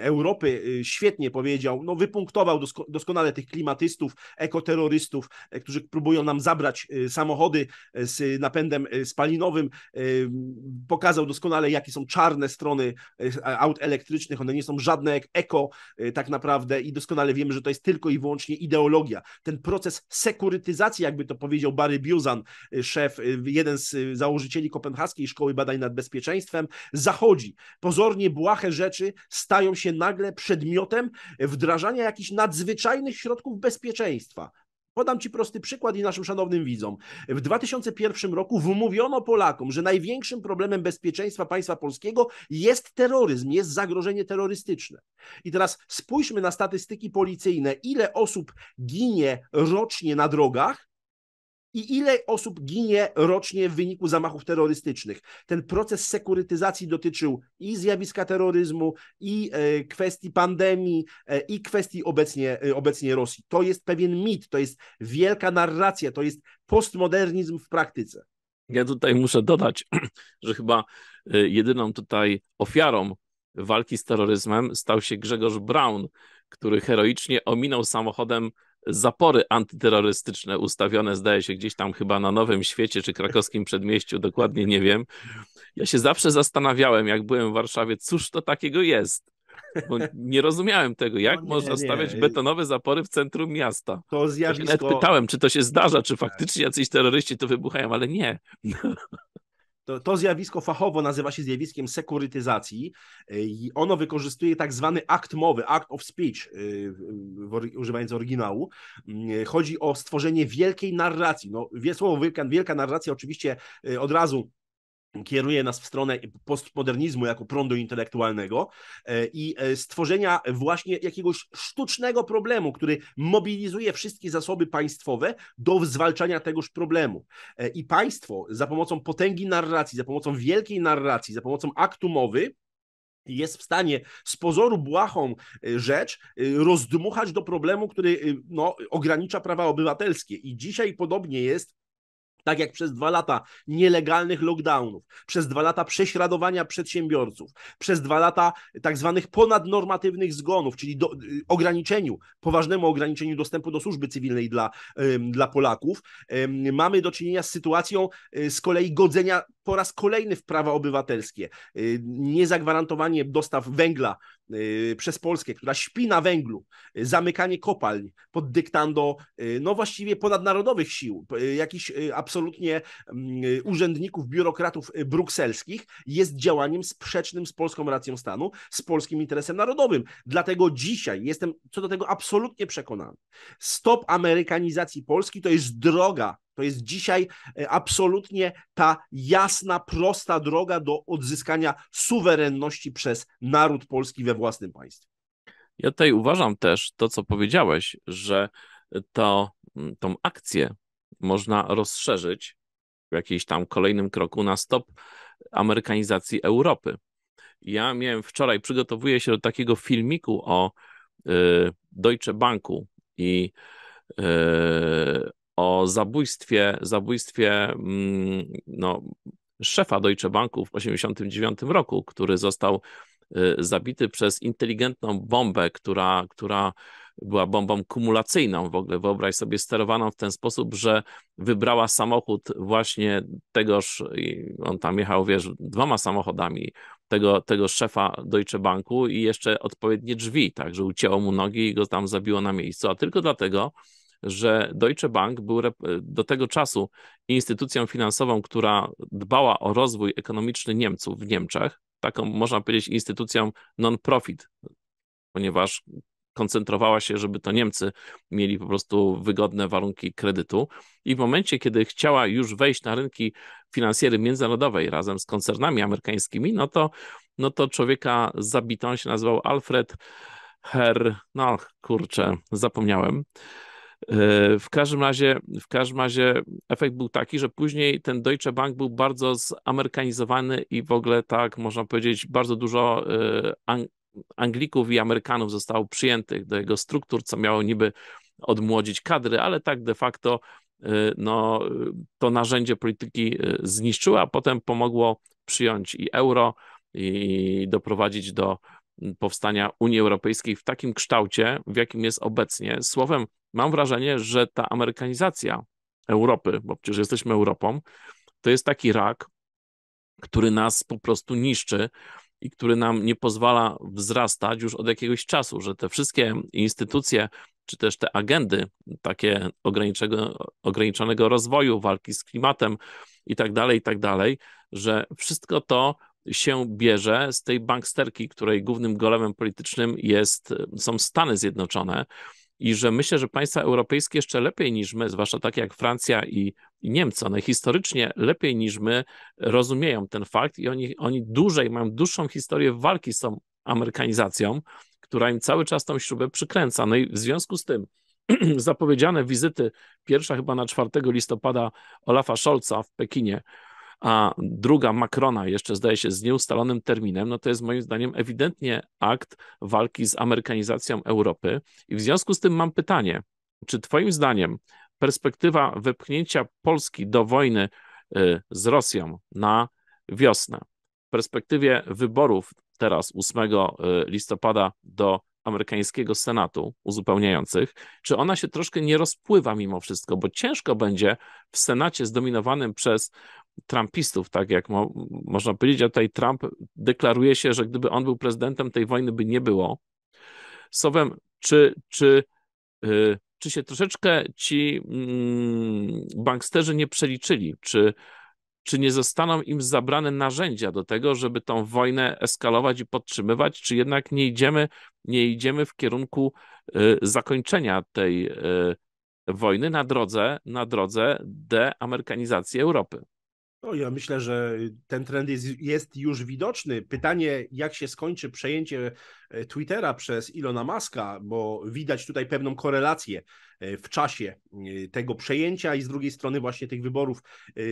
[SPEAKER 2] Europy, y, świetnie powiedział, no wypunktował dosko doskonale tych klimatystów, ekoterrorystów, e, którzy próbują nam zabrać y, samochody e, z napędem e, spalinowym, pokazał doskonale, jakie są czarne strony opony y, aut elektrycznych, one nie są żadne jak eko y, tak naprawdę i doskonale wiemy, że to jest tylko i wyłącznie ideologia. Ten proces sekurytyzacji, jakby to powiedział Barry Buzan, y, szef, jeden z założycieli Kopenhaskiej Szkoły Badań nad Bezpieczeństwem, zachodzi. Pozornie błahe rzeczy stają się nagle przedmiotem wdrażania jakichś nadzwyczajnych środków bezpieczeństwa. Podam Ci prosty przykład i naszym szanownym widzom. W 2001 roku wmówiono Polakom, że największym problemem bezpieczeństwa państwa polskiego jest terroryzm, jest zagrożenie terrorystyczne. I teraz spójrzmy na statystyki policyjne, ile osób ginie rocznie na drogach i ile osób ginie rocznie w wyniku zamachów terrorystycznych. Ten proces sekurytyzacji dotyczył i zjawiska terroryzmu, i e, kwestii pandemii, e, i kwestii obecnie, e, obecnie Rosji. To jest pewien mit, to jest wielka narracja, to jest postmodernizm
[SPEAKER 1] w praktyce. Ja tutaj muszę dodać, *clears throat* że chyba jedyną tutaj ofiarą walki z terroryzmem stał się Grzegorz Brown, który heroicznie ominął samochodem zapory antyterrorystyczne ustawione, zdaje się, gdzieś tam chyba na Nowym Świecie czy krakowskim przedmieściu, dokładnie nie wiem. Ja się zawsze zastanawiałem, jak byłem w Warszawie, cóż to takiego jest. Bo nie rozumiałem tego, jak no można nie, stawiać betonowe zapory w centrum miasta. To zjawisko... nawet pytałem, czy to się zdarza, czy tak. faktycznie jacyś terroryści to wybuchają, ale nie.
[SPEAKER 2] To, to zjawisko fachowo nazywa się zjawiskiem sekurytyzacji e, i ono wykorzystuje tak zwany akt mowy, act of speech, e, używając oryginału. Mm, e, chodzi o stworzenie wielkiej narracji. No, słowo wielka, wielka narracja oczywiście od razu kieruje nas w stronę postmodernizmu jako prądu intelektualnego e, i e, stworzenia właśnie jakiegoś sztucznego problemu, który mobilizuje wszystkie zasoby państwowe do zwalczania tegoż problemu. E, I państwo za pomocą potęgi narracji, za pomocą wielkiej narracji, za pomocą aktu mowy jest w stanie z pozoru błahą rzecz rozdmuchać do problemu, który no, ogranicza prawa obywatelskie. I dzisiaj podobnie jest tak jak przez dwa lata nielegalnych lockdownów, przez dwa lata prześladowania przedsiębiorców, przez dwa lata tak zwanych ponadnormatywnych zgonów, czyli do, y, ograniczeniu, poważnemu ograniczeniu dostępu do służby cywilnej dla, dla Polaków, mamy do czynienia z sytuacją y, z kolei godzenia po raz kolejny w prawa obywatelskie. Y, niezagwarantowanie dostaw węgla Y, przez Polskę, która śpi na węglu, y, zamykanie kopalń pod dyktando y, no właściwie ponadnarodowych sił, jakichś absolutnie mm, urzędników, biurokratów brukselskich, jest działaniem sprzecznym z polską racją stanu, z polskim interesem narodowym. Dlatego dzisiaj jestem co do tego absolutnie przekonany. Stop amerykanizacji Polski to jest droga to jest dzisiaj e, absolutnie ta jasna, prosta droga do odzyskania suwerenności przez naród polski we własnym państwie.
[SPEAKER 1] Ja tutaj uważam też to, co powiedziałeś, że to, mm, tą akcję można rozszerzyć w jakimś tam kolejnym kroku na stop amerykanizacji Europy. Ja miałem wczoraj, przygotowuję się do takiego filmiku o y, Deutsche Banku i y, o zabójstwie, zabójstwie mm, no, szefa Deutsche Banku w 1989 roku, który został y, zabity przez inteligentną bombę, która, która była bombą kumulacyjną w ogóle. Wyobraź sobie sterowaną w ten sposób, że wybrała samochód właśnie tegoż, on tam jechał, wiesz, dwoma samochodami tego, tego szefa Deutsche Banku i jeszcze odpowiednie drzwi, tak, że ucięło mu nogi i go tam zabiło na miejscu, a tylko dlatego, że Deutsche Bank był do tego czasu instytucją finansową, która dbała o rozwój ekonomiczny Niemców w Niemczech, taką można powiedzieć instytucją non-profit, ponieważ koncentrowała się, żeby to Niemcy mieli po prostu wygodne warunki kredytu. I w momencie, kiedy chciała już wejść na rynki finansjery międzynarodowej razem z koncernami amerykańskimi, no to, no to człowieka zabitą się nazywał Alfred Herr, no kurczę, zapomniałem. E, w każdym razie, w każdym razie efekt był taki, że później ten Deutsche Bank był bardzo zamerykanizowany i w ogóle tak można powiedzieć, bardzo dużo e, Anglików i Amerykanów zostało przyjętych do jego struktur, co miało niby odmłodzić kadry, ale tak de facto e, no, to narzędzie polityki zniszczyło, a potem pomogło przyjąć i euro i doprowadzić do powstania Unii Europejskiej w takim kształcie, w jakim jest obecnie. Słowem, mam wrażenie, że ta amerykanizacja Europy, bo przecież jesteśmy Europą, to jest taki rak, który nas po prostu niszczy i który nam nie pozwala wzrastać już od jakiegoś czasu, że te wszystkie instytucje, czy też te agendy takie ograniczonego rozwoju, walki z klimatem i tak dalej, i tak dalej, że wszystko to się bierze z tej banksterki, której głównym golemem politycznym jest, są Stany Zjednoczone. I że myślę, że państwa europejskie jeszcze lepiej niż my, zwłaszcza takie jak Francja i, i Niemcy, one historycznie lepiej niż my rozumieją ten fakt i oni, oni dłużej, mają dłuższą historię walki z tą amerykanizacją, która im cały czas tą śrubę przykręca. No i w związku z tym *clears throat* zapowiedziane wizyty, pierwsza chyba na 4 listopada Olafa Scholza w Pekinie, a druga Macrona jeszcze zdaje się z nieustalonym terminem, no to jest moim zdaniem ewidentnie akt walki z amerykanizacją Europy. I w związku z tym mam pytanie, czy Twoim zdaniem perspektywa wepchnięcia Polski do wojny y, z Rosją na wiosnę, w perspektywie wyborów teraz 8 y, listopada do amerykańskiego Senatu uzupełniających, czy ona się troszkę nie rozpływa mimo wszystko, bo ciężko będzie w Senacie zdominowanym przez trumpistów, tak jak mo można powiedzieć, a tutaj Trump deklaruje się, że gdyby on był prezydentem, tej wojny by nie było. Słowem, czy, czy, yy, czy się troszeczkę ci mm, banksterzy nie przeliczyli, czy, czy nie zostaną im zabrane narzędzia do tego, żeby tą wojnę eskalować i podtrzymywać, czy jednak nie idziemy, nie idziemy w kierunku y, zakończenia tej y, wojny na drodze, na drodze deamerykanizacji Europy.
[SPEAKER 2] No, ja myślę, że ten trend jest, jest, już widoczny. Pytanie, jak się skończy przejęcie e, Twittera przez Ilona Maska, bo widać tutaj pewną korelację e, w czasie e, tego przejęcia i z drugiej strony właśnie tych wyborów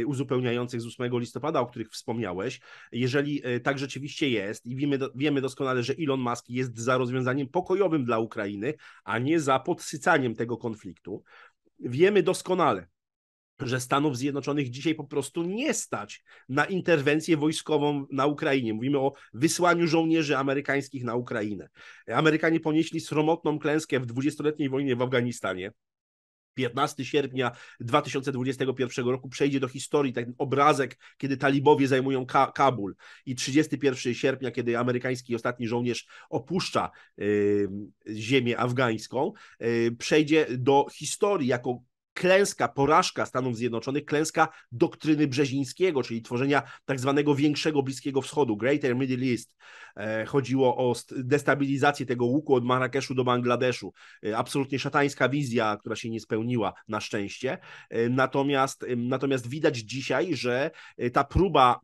[SPEAKER 2] uzupełniających z 8 listopada, o których wspomniałeś. Jeżeli tak rzeczywiście jest i wiemy, wiemy doskonale, że Elon Musk jest za rozwiązaniem pokojowym dla Ukrainy, a nie za podsycaniem tego konfliktu, wiemy doskonale, że Stanów Zjednoczonych dzisiaj po prostu nie stać na interwencję wojskową na Ukrainie. Mówimy o wysłaniu żołnierzy amerykańskich na Ukrainę. Amerykanie ponieśli sromotną klęskę w dwudziestoletniej wojnie w Afganistanie. 15 sierpnia 2021 roku przejdzie do historii ten obrazek, kiedy talibowie zajmują Ka Kabul i 31 sierpnia, kiedy amerykański ostatni żołnierz opuszcza y, ziemię afgańską, y, przejdzie do historii jako klęska, porażka Stanów Zjednoczonych, klęska doktryny Brzezińskiego, czyli tworzenia tak zwanego większego Bliskiego Wschodu, Greater Middle East. E, chodziło o destabilizację tego łuku od Marrakeszu do Bangladeszu. E, absolutnie szatańska wizja, która się nie spełniła na szczęście. E, natomiast, natomiast widać dzisiaj, że ta próba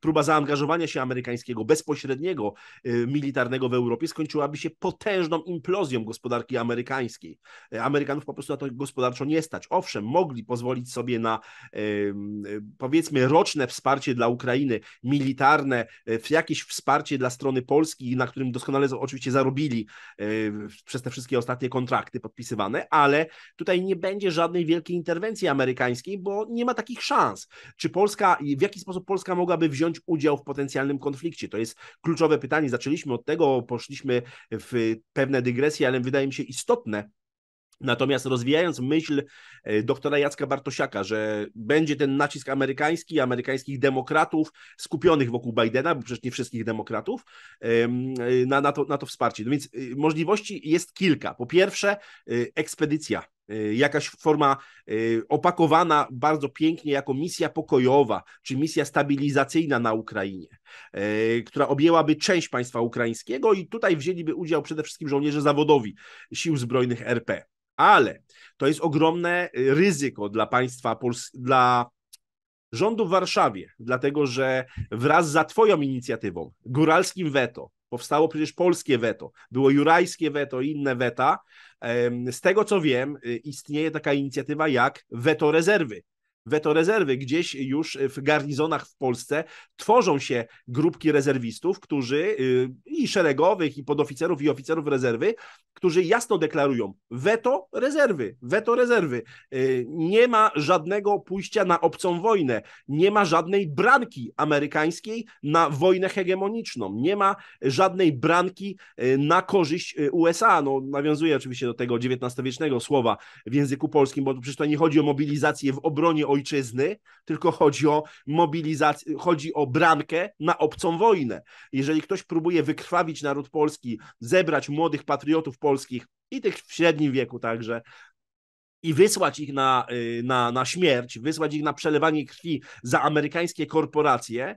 [SPEAKER 2] próba zaangażowania się amerykańskiego, bezpośredniego y, militarnego w Europie skończyłaby się potężną implozją gospodarki amerykańskiej. Y, Amerykanów po prostu na to gospodarczo nie stać. Owszem, mogli pozwolić sobie na y, powiedzmy roczne wsparcie dla Ukrainy, militarne, jakieś wsparcie dla strony Polski, na którym doskonale oczywiście zarobili przez te wszystkie ostatnie kontrakty podpisywane, ale tutaj nie będzie żadnej wielkiej interwencji amerykańskiej, bo nie ma takich szans. Czy Polska, w jaki sposób Polska mogłaby wziąć udział w potencjalnym konflikcie? To jest kluczowe pytanie. Zaczęliśmy od tego, poszliśmy w pewne dygresje, ale wydaje mi się istotne, Natomiast rozwijając myśl e, doktora Jacka Bartosiaka, że będzie ten nacisk amerykański, amerykańskich demokratów skupionych wokół Bidena, bo przecież nie wszystkich demokratów, e, na, na, to, na to wsparcie. No więc e, możliwości jest kilka. Po pierwsze, ekspedycja Y, jakaś forma y, opakowana bardzo pięknie jako misja pokojowa czy misja stabilizacyjna na Ukrainie, y, która objęłaby część państwa ukraińskiego i tutaj wzięliby udział przede wszystkim żołnierze zawodowi sił zbrojnych RP. Ale to jest ogromne ryzyko dla państwa, dla rządu w Warszawie, dlatego że wraz za Twoją inicjatywą, góralskim weto, powstało przecież polskie weto, było jurajskie weto i inne weta, z tego co wiem, y, istnieje taka inicjatywa jak weto rezerwy, weto rezerwy. Gdzieś już e, w garnizonach w Polsce tworzą się grupki rezerwistów, którzy y, i szeregowych, i podoficerów, i oficerów rezerwy, którzy jasno deklarują weto rezerwy, weto rezerwy. E, nie ma żadnego pójścia na obcą wojnę, nie ma żadnej branki amerykańskiej na wojnę hegemoniczną, nie ma żadnej branki e, na korzyść USA. No, nawiązuje oczywiście do tego XIX-wiecznego słowa w języku polskim, bo przecież to nie chodzi o mobilizację w obronie ojczyzny, tylko chodzi o mobilizację, chodzi o bramkę na obcą wojnę. Jeżeli ktoś próbuje wykrwawić naród polski, zebrać młodych patriotów polskich i tych w średnim wieku także, i wysłać ich na, y, na, na śmierć, wysłać ich na przelewanie krwi za amerykańskie korporacje,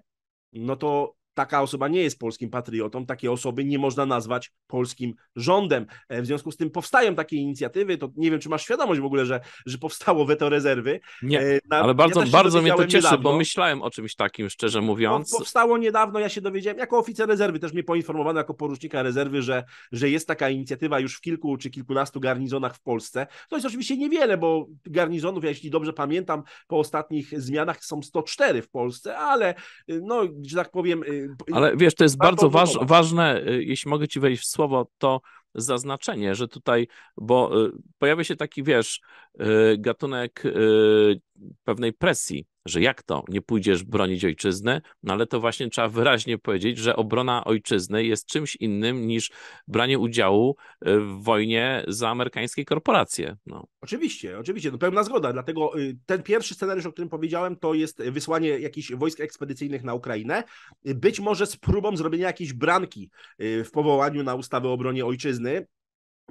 [SPEAKER 2] no to taka osoba nie jest polskim patriotą, takie osoby nie można nazwać polskim rządem. E, w związku z tym powstają takie inicjatywy, to nie wiem, czy masz świadomość w ogóle, że, że powstało weto rezerwy. Nie, e, Na, ale bardzo, ja bardzo mnie to cieszy, niedawno. bo
[SPEAKER 1] myślałem o czymś takim, szczerze mówiąc. No,
[SPEAKER 2] powstało niedawno, ja się dowiedziałem, jako oficer rezerwy, też mnie poinformowano jako porucznika rezerwy, że, że jest taka inicjatywa już w kilku czy kilkunastu garnizonach w Polsce. To jest oczywiście niewiele, bo garnizonów, ja jeśli dobrze pamiętam, po ostatnich zmianach są 104 w Polsce, ale y, no, że tak powiem, y, ale wiesz, to jest bardzo waż,
[SPEAKER 1] ważne, y, jeśli mogę ci wejść w słowo, to zaznaczenie, że tutaj, bo y, pojawia się taki, wiesz, y, gatunek pewnej presji, że jak to nie pójdziesz bronić ojczyzny, no ale to właśnie trzeba wyraźnie powiedzieć, że obrona ojczyzny jest czymś innym niż branie udziału y, w wojnie za amerykańskie korporacje. No.
[SPEAKER 2] Oczywiście, oczywiście, no pełna zgoda, dlatego y, ten pierwszy scenariusz, o którym powiedziałem, to jest wysłanie jakichś wojsk ekspedycyjnych na Ukrainę, y, być może z próbą zrobienia jakiejś branki w powołaniu na ustawę o obronie ojczyzny,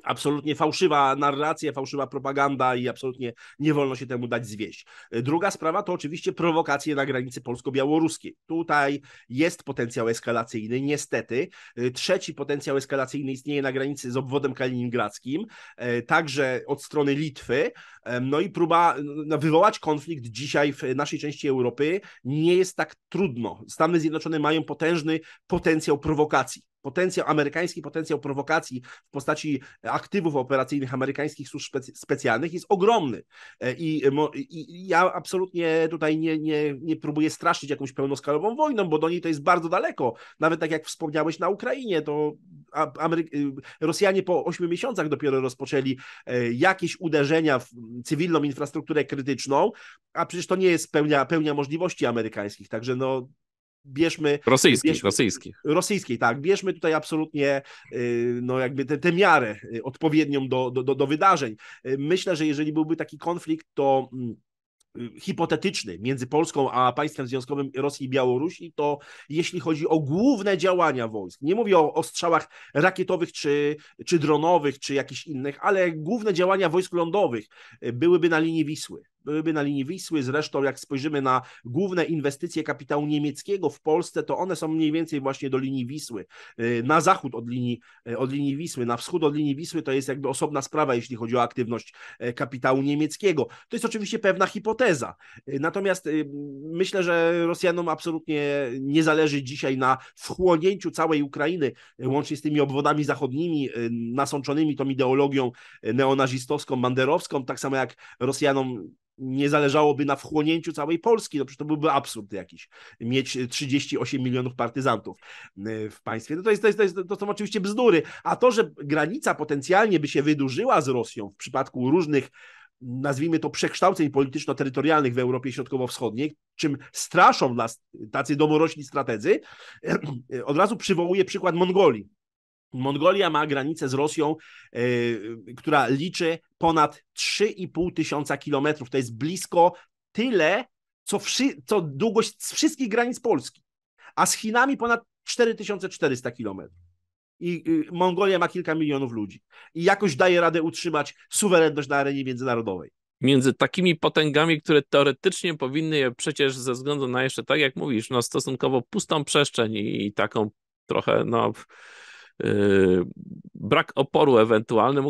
[SPEAKER 2] absolutnie fałszywa narracja, fałszywa propaganda i absolutnie nie wolno się temu dać zwieść. Y, druga sprawa to oczywiście prowokacje na granicy polsko-białoruskiej. Tutaj jest potencjał eskalacyjny, niestety. Y, trzeci potencjał eskalacyjny istnieje na granicy z obwodem kaliningradzkim, y, także od strony Litwy. No i próba no, wywołać konflikt dzisiaj w naszej części Europy nie jest tak trudno. Stany Zjednoczone mają potężny potencjał prowokacji potencjał, amerykański potencjał prowokacji w postaci aktywów operacyjnych amerykańskich służb specjalnych jest ogromny. E, I, i ja absolutnie tutaj nie, nie, nie próbuję straszyć jakąś pełnoskalową wojną, bo do niej to jest bardzo daleko. Nawet tak jak wspomniałeś na Ukrainie, to Amery y, Rosjanie po 8 miesiącach dopiero rozpoczęli e, jakieś uderzenia w cywilną infrastrukturę krytyczną, a przecież to nie jest pełnia, pełnia możliwości amerykańskich. Także no, bierzmy... Rosyjskiej, bierzmy, rosyjskiej. Rosyjskiej, tak. Bierzmy tutaj absolutnie y, no jakby tę, tę miarę y, odpowiednią do, do, do wydarzeń. Y, myślę, że jeżeli byłby taki konflikt, to mm, hipotetyczny między Polską a państwem związkowym Rosji i Białorusi, to jeśli chodzi o główne działania wojsk, nie mówię o, o strzałach rakietowych czy, czy dronowych, czy jakichś innych, ale główne działania wojsk lądowych byłyby na linii Wisły byłyby na linii Wisły. Zresztą, jak spojrzymy na główne inwestycje kapitału niemieckiego w Polsce, to one są mniej więcej właśnie do linii Wisły. Y, na zachód od linii, y, od linii Wisły, na wschód od linii Wisły to jest jakby osobna sprawa, jeśli chodzi o aktywność e, kapitału niemieckiego. To jest oczywiście pewna hipoteza. Y, natomiast myślę, że Rosjanom absolutnie nie zależy dzisiaj na wchłonięciu całej Ukrainy, łącznie z tymi obwodami zachodnimi, nasączonymi tą ideologią neonazistowską, banderowską, tak samo jak Rosjanom nie zależałoby na wchłonięciu całej Polski, no przecież to byłby absurd jakiś, mieć 38 milionów partyzantów e, w państwie. No to, jest, to, jest, to, jest, to są oczywiście bzdury. A to, że granica potencjalnie by się wydłużyła z Rosją w przypadku różnych nazwijmy to przekształceń polityczno-terytorialnych w Europie Środkowo-Wschodniej, czym straszą nas tacy domorośli strategzy, *clears throat* od razu przywołuje przykład Mongolii. Mongolia ma granicę z Rosją, e, która liczy ponad 3,5 tysiąca kilometrów. To jest blisko tyle, co, wszy- co długość z wszystkich granic Polski. A z Chinami ponad 4400 kilometrów. I y, Mongolia ma kilka milionów ludzi. I jakoś daje radę utrzymać suwerenność na arenie międzynarodowej
[SPEAKER 1] między takimi potęgami, które teoretycznie powinny je przecież ze względu na jeszcze, tak jak mówisz, no stosunkowo pustą przestrzeń i taką trochę, no Y, brak oporu ewentualny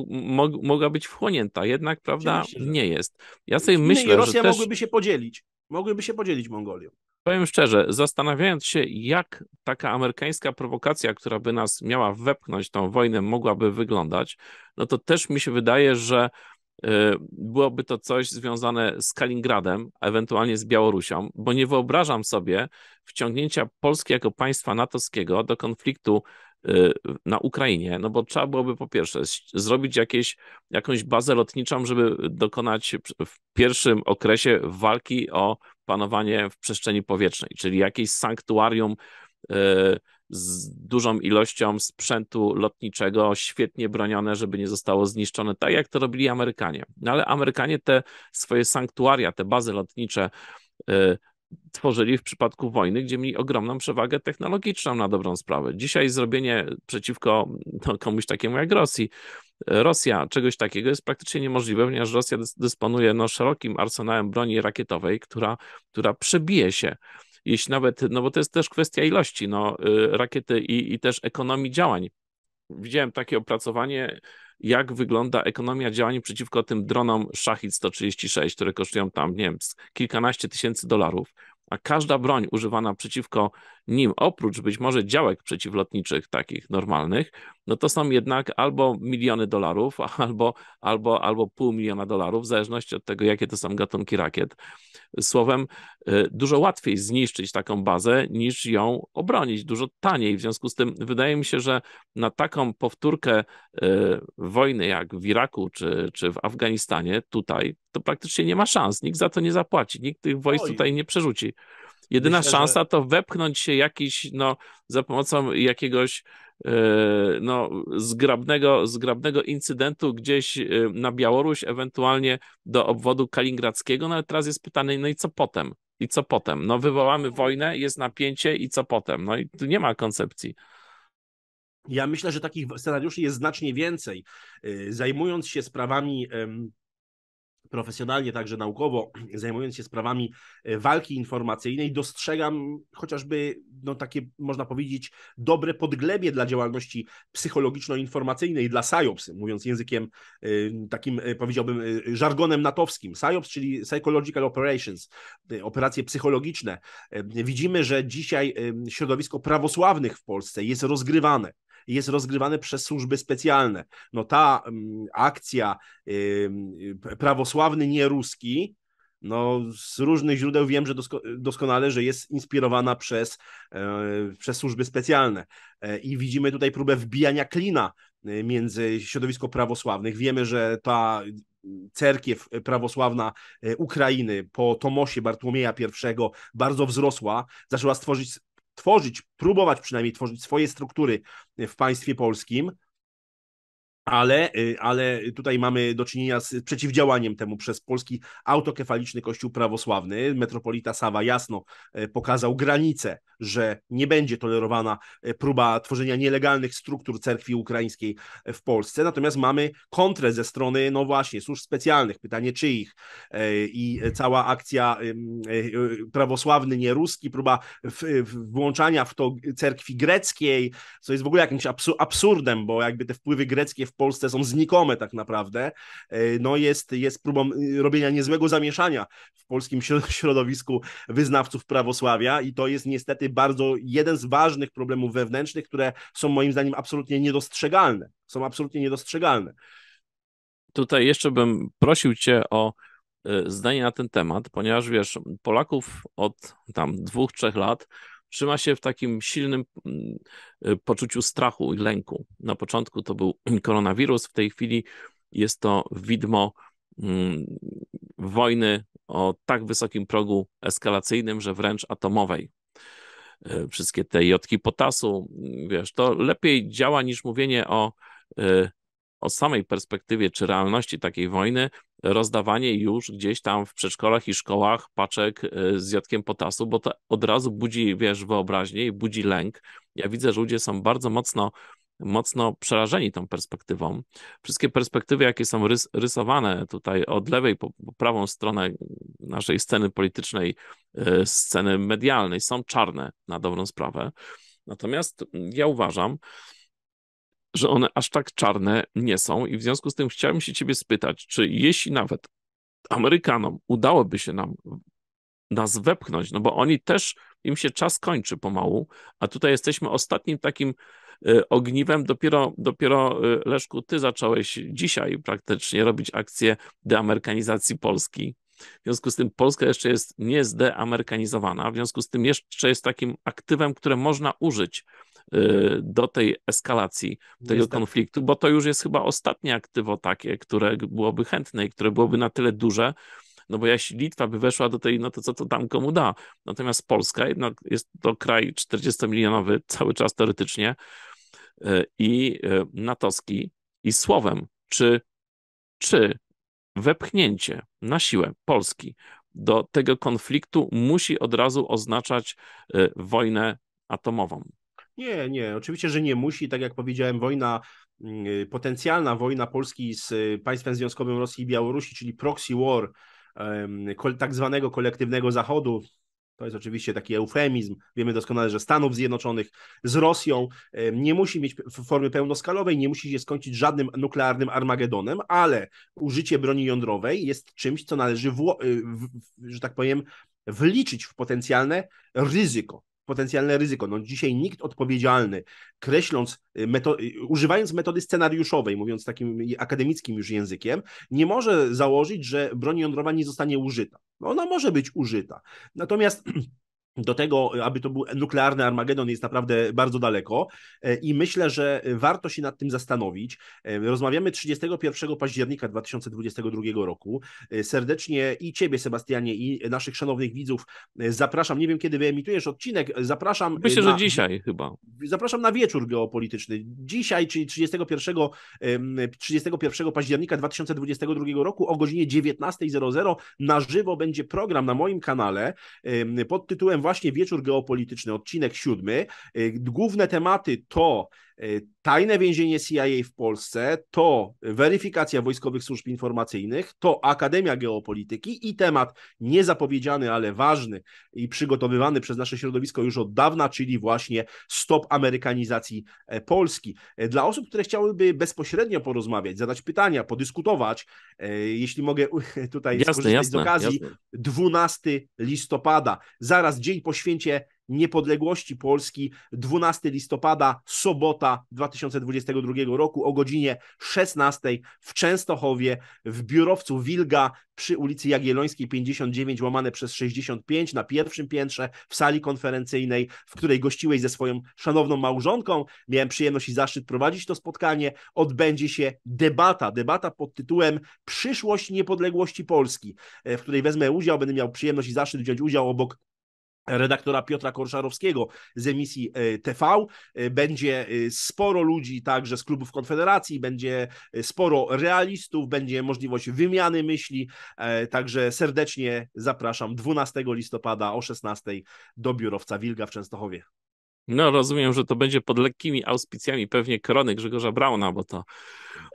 [SPEAKER 1] mogła być wchłonięta, jednak prawda tak. nie jest. Ja sobie myślę, Rosja że też... mogłyby
[SPEAKER 2] się podzielić, mogłyby się podzielić Mongolią.
[SPEAKER 1] Powiem szczerze, zastanawiając się, jak taka amerykańska prowokacja, która by nas miała wepchnąć tą wojnę, mogłaby wyglądać, no to też mi się wydaje, że y, byłoby to coś związane z Kaliningradem, ewentualnie z Białorusią, bo nie wyobrażam sobie wciągnięcia Polski jako państwa natowskiego do konfliktu Y, na Ukrainie, no bo trzeba byłoby po pierwsze zrobić jakieś, jakąś bazę lotniczą, żeby dokonać w pierwszym okresie walki o panowanie w przestrzeni powietrznej, czyli jakieś sanktuarium y, z dużą ilością sprzętu lotniczego, świetnie bronione, żeby nie zostało zniszczone, tak jak to robili Amerykanie. No ale Amerykanie te swoje sanktuaria, te bazy lotnicze y, tworzyli w przypadku wojny, gdzie mieli ogromną przewagę technologiczną na dobrą sprawę. Dzisiaj zrobienie przeciwko no, komuś takiemu jak Rosji, Rosja czegoś takiego jest praktycznie niemożliwe, ponieważ Rosja dysponuje no, szerokim arsenałem broni rakietowej, która, która przebije się jeśli nawet, no bo to jest też kwestia ilości no, y, rakiety i, i też ekonomii działań. Widziałem takie opracowanie jak wygląda ekonomia działań przeciwko tym dronom Shahid 136, które kosztują tam, nie wiem, kilkanaście tysięcy dolarów, a każda broń używana przeciwko nim oprócz być może działek przeciwlotniczych takich normalnych, no to są jednak albo miliony dolarów, *laughs* albo, albo, albo pół miliona dolarów, w zależności od tego, jakie to są gatunki rakiet. Słowem, y, dużo łatwiej zniszczyć taką bazę, niż ją obronić, dużo taniej. W związku z tym wydaje mi się, że na taką powtórkę y, wojny jak w Iraku czy, czy w Afganistanie, tutaj, to praktycznie nie ma szans. Nikt za to nie zapłaci, nikt tych wojsk Oj. tutaj nie przerzuci. Jedyna Myślę, szansa że... to wepchnąć się jakiś, no, za pomocą jakiegoś yy, no, zgrabnego, zgrabnego incydentu gdzieś yy, na Białoruś, ewentualnie do obwodu kaliningradzkiego, no ale teraz jest pytanie, no i co potem? I co potem? No wywołamy wojnę, jest napięcie i co potem? No i tu nie ma koncepcji.
[SPEAKER 2] Ja myślę, że takich scenariuszy jest znacznie więcej. E, zajmując się sprawami profesjonalnie, także naukowo, *clears throat* zajmując się sprawami e, walki informacyjnej, dostrzegam chociażby no, takie, można powiedzieć, dobre podglebie dla działalności psychologiczno-informacyjnej, dla SIOPS, mówiąc językiem e, takim, e, powiedziałbym, żargonem natowskim. SIOPS, czyli Psychological Operations, operacje psychologiczne. Widzimy, że dzisiaj środowisko prawosławnych w Polsce jest rozgrywane jest rozgrywane przez służby specjalne. No ta mm, akcja y, y, prawosławny nieruski, no, z różnych źródeł wiem, że dosko doskonale, że jest inspirowana przez, e, przez służby specjalne. E, I widzimy tutaj próbę wbijania klina e, między środowisko prawosławnych. Wiemy, że ta cerkiew prawosławna Ukrainy po Tomosie Bartłomieja I bardzo wzrosła, zaczęła stworzyć, tworzyć, próbować przynajmniej tworzyć swoje struktury w państwie polskim, ale, y, ale tutaj mamy do czynienia z przeciwdziałaniem temu przez polski autokefaliczny kościół prawosławny. Metropolita Sawa jasno e, pokazał granicę, że nie będzie tolerowana e, próba tworzenia nielegalnych struktur cerkwi ukraińskiej w Polsce. Natomiast mamy kontrę ze strony, no właśnie, służb specjalnych, pytanie czyich e, i cała akcja y, prawosławny, nieruski, próba włączania w to cerkwi greckiej, co jest w ogóle jakimś absurdem, bo jakby te wpływy greckie w Polsce są znikome tak naprawdę, e, no jest, jest próbą y, robienia niezłego zamieszania w polskim *laughs* środowisku wyznawców prawosławia i to jest niestety bardzo jeden z ważnych problemów wewnętrznych, które są moim zdaniem absolutnie niedostrzegalne. Są absolutnie niedostrzegalne.
[SPEAKER 1] Tutaj jeszcze bym prosił Cię o e, zdanie na ten temat, ponieważ wiesz, Polaków od tam dwóch, trzech lat trzyma się w takim silnym mm, y, poczuciu strachu i lęku. Na początku to był *clears throat* koronawirus, w tej chwili jest to widmo mm, wojny o tak wysokim progu eskalacyjnym, że wręcz atomowej. Y, wszystkie te jodki potasu, mm, wiesz, to lepiej działa niż mówienie o, y, o samej perspektywie czy realności takiej wojny, rozdawanie już gdzieś tam w przedszkolach i szkołach paczek y, z jodkiem potasu, bo to od razu budzi, wiesz, wyobraźnię i budzi lęk. Ja widzę, że ludzie są bardzo mocno mocno przerażeni tą perspektywą. Wszystkie perspektywy, jakie są rys rysowane tutaj od lewej po, po, prawą stronę naszej sceny politycznej, y, sceny medialnej, są czarne na dobrą sprawę. Natomiast ja uważam, że one aż tak czarne nie są i w związku z tym chciałem się ciebie spytać, czy jeśli nawet Amerykanom udałoby się nam nas wepchnąć, no bo oni też, im się czas kończy pomału, a tutaj jesteśmy ostatnim takim e, ogniwem. Dopiero, dopiero e, Leszku, ty zacząłeś dzisiaj praktycznie robić akcję deamerykanizacji Polski. W związku z tym Polska jeszcze jest niezdeamerykanizowana, w związku z tym jeszcze jest takim aktywem, które można użyć y, do tej eskalacji tego jest konfliktu, bo to już jest chyba ostatnie aktywo takie, które byłoby chętne i które byłoby na tyle duże, no bo jeśli Litwa by weszła do tej, no to co to tam komu da? Natomiast Polska jednak jest to kraj 40-milionowy cały czas teoretycznie y, i y, natowski i słowem, czy, czy wepchnięcie na siłę Polski do tego konfliktu musi od razu oznaczać y, wojnę atomową.
[SPEAKER 2] Nie, nie, oczywiście, że nie musi. Tak jak powiedziałem, wojna, y, potencjalna wojna Polski z y, państwem związkowym Rosji i Białorusi, czyli proxy war, tak zwanego kolektywnego Zachodu, to jest oczywiście taki eufemizm. Wiemy doskonale, że Stanów Zjednoczonych z Rosją nie musi mieć formy pełnoskalowej, nie musi się skończyć żadnym nuklearnym Armagedonem, ale użycie broni jądrowej jest czymś, co należy, y, w, w, że tak powiem, wliczyć w potencjalne ryzyko potencjalne ryzyko. No dzisiaj nikt odpowiedzialny, kreśląc, y, meto y, używając metody scenariuszowej, mówiąc takim akademickim już językiem, nie może założyć, że broń jądrowa nie zostanie użyta. No, ona może być użyta. Natomiast *clears throat* do tego, aby to był nuklearny Armagedon, jest naprawdę bardzo daleko e, i myślę, że warto się nad tym zastanowić. E, rozmawiamy 31 października 2022 roku. E, serdecznie i Ciebie, Sebastianie, i naszych szanownych widzów zapraszam. Nie wiem, kiedy wyemitujesz odcinek. Zapraszam. Myślę, na... że
[SPEAKER 1] dzisiaj chyba.
[SPEAKER 2] Zapraszam na wieczór geopolityczny. Dzisiaj, czyli 31, 31 października 2022 roku o godzinie 19.00 na żywo będzie program na moim kanale pod tytułem właśnie wieczór geopolityczny, odcinek siódmy. Y, główne tematy to Y, tajne więzienie CIA w Polsce, to weryfikacja wojskowych służb informacyjnych, to Akademia Geopolityki i temat niezapowiedziany, ale ważny i przygotowywany przez nasze środowisko już od dawna, czyli właśnie stop amerykanizacji e, Polski. E, dla osób, które chciałyby bezpośrednio porozmawiać, zadać pytania, podyskutować, e, jeśli mogę *laughs* tutaj jasne, skorzystać jasne, z okazji, jasne. 12 listopada, zaraz dzień po święcie niepodległości Polski 12 listopada, sobota 2022 roku o godzinie 16 w Częstochowie w biurowcu Wilga przy ulicy Jagiellońskiej 59 łamane przez 65 na pierwszym piętrze w sali konferencyjnej, w której gościłeś ze swoją szanowną małżonką. Miałem przyjemność i zaszczyt prowadzić to spotkanie. Odbędzie się debata, debata pod tytułem Przyszłość niepodległości Polski, e, w której wezmę udział, będę miał przyjemność i zaszczyt wziąć udział obok redaktora Piotra Korszarowskiego z emisji e, TV. E, będzie e, sporo ludzi także z klubów Konfederacji, będzie sporo realistów, będzie możliwość wymiany myśli, także serdecznie zapraszam 12 listopada o 16 do biurowca Wilga w Częstochowie.
[SPEAKER 1] No rozumiem, że to będzie pod lekkimi auspicjami pewnie korony Grzegorza Brauna, bo to...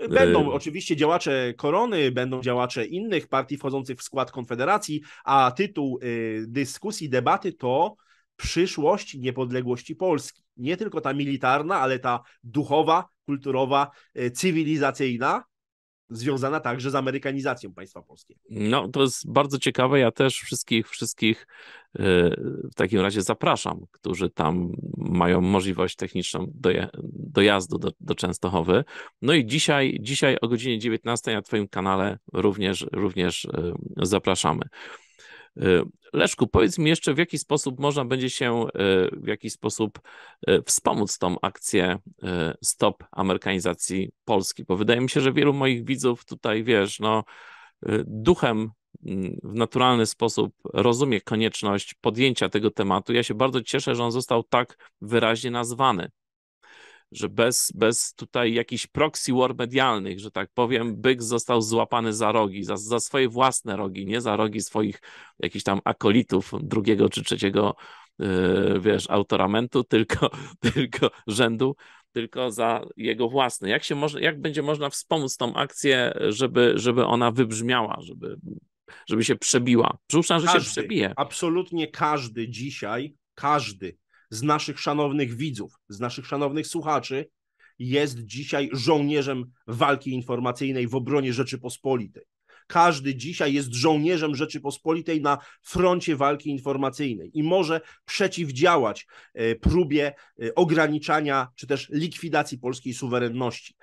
[SPEAKER 1] Będą y,
[SPEAKER 2] oczywiście działacze korony, będą działacze innych partii wchodzących w skład Konfederacji, a tytuł y, dyskusji, debaty to przyszłość niepodległości Polski. Nie tylko ta militarna, ale ta duchowa, kulturowa, y, cywilizacyjna związana także z amerykanizacją państwa polskiego.
[SPEAKER 1] No, to jest bardzo ciekawe. Ja też wszystkich, wszystkich e, w takim razie zapraszam, którzy tam mają możliwość techniczną dojazdu do, do Częstochowy. No i dzisiaj, dzisiaj o godzinie 19 na Twoim kanale również, również e, zapraszamy. E, Leszku, powiedz mi jeszcze, w jaki sposób można będzie się, e, w jaki sposób e, wspomóc tą akcję Stop Amerykanizacji Polski, bo wydaje mi się, że wielu moich widzów tutaj, wiesz, no, duchem mm, w naturalny sposób rozumie konieczność podjęcia tego tematu. Ja się bardzo cieszę, że on został tak wyraźnie nazwany że bez, bez tutaj jakichś proxy war medialnych, że tak powiem, byk został złapany za rogi, za, za swoje własne rogi, nie za rogi swoich jakichś tam akolitów drugiego czy trzeciego, yy, wiesz, autoramentu, *laughs* tylko, tylko rzędu, tylko za jego własne. Jak, się może, jak będzie można wspomóc tą akcję, żeby, żeby ona wybrzmiała, żeby, żeby się przebiła? Przypuszczam, że każdy, się przebije.
[SPEAKER 2] Absolutnie każdy dzisiaj, każdy z naszych szanownych widzów, z naszych szanownych słuchaczy jest dzisiaj żołnierzem walki informacyjnej w obronie Rzeczypospolitej. Każdy dzisiaj jest żołnierzem Rzeczypospolitej na froncie walki informacyjnej i może przeciwdziałać e, próbie e, ograniczania czy też likwidacji polskiej suwerenności.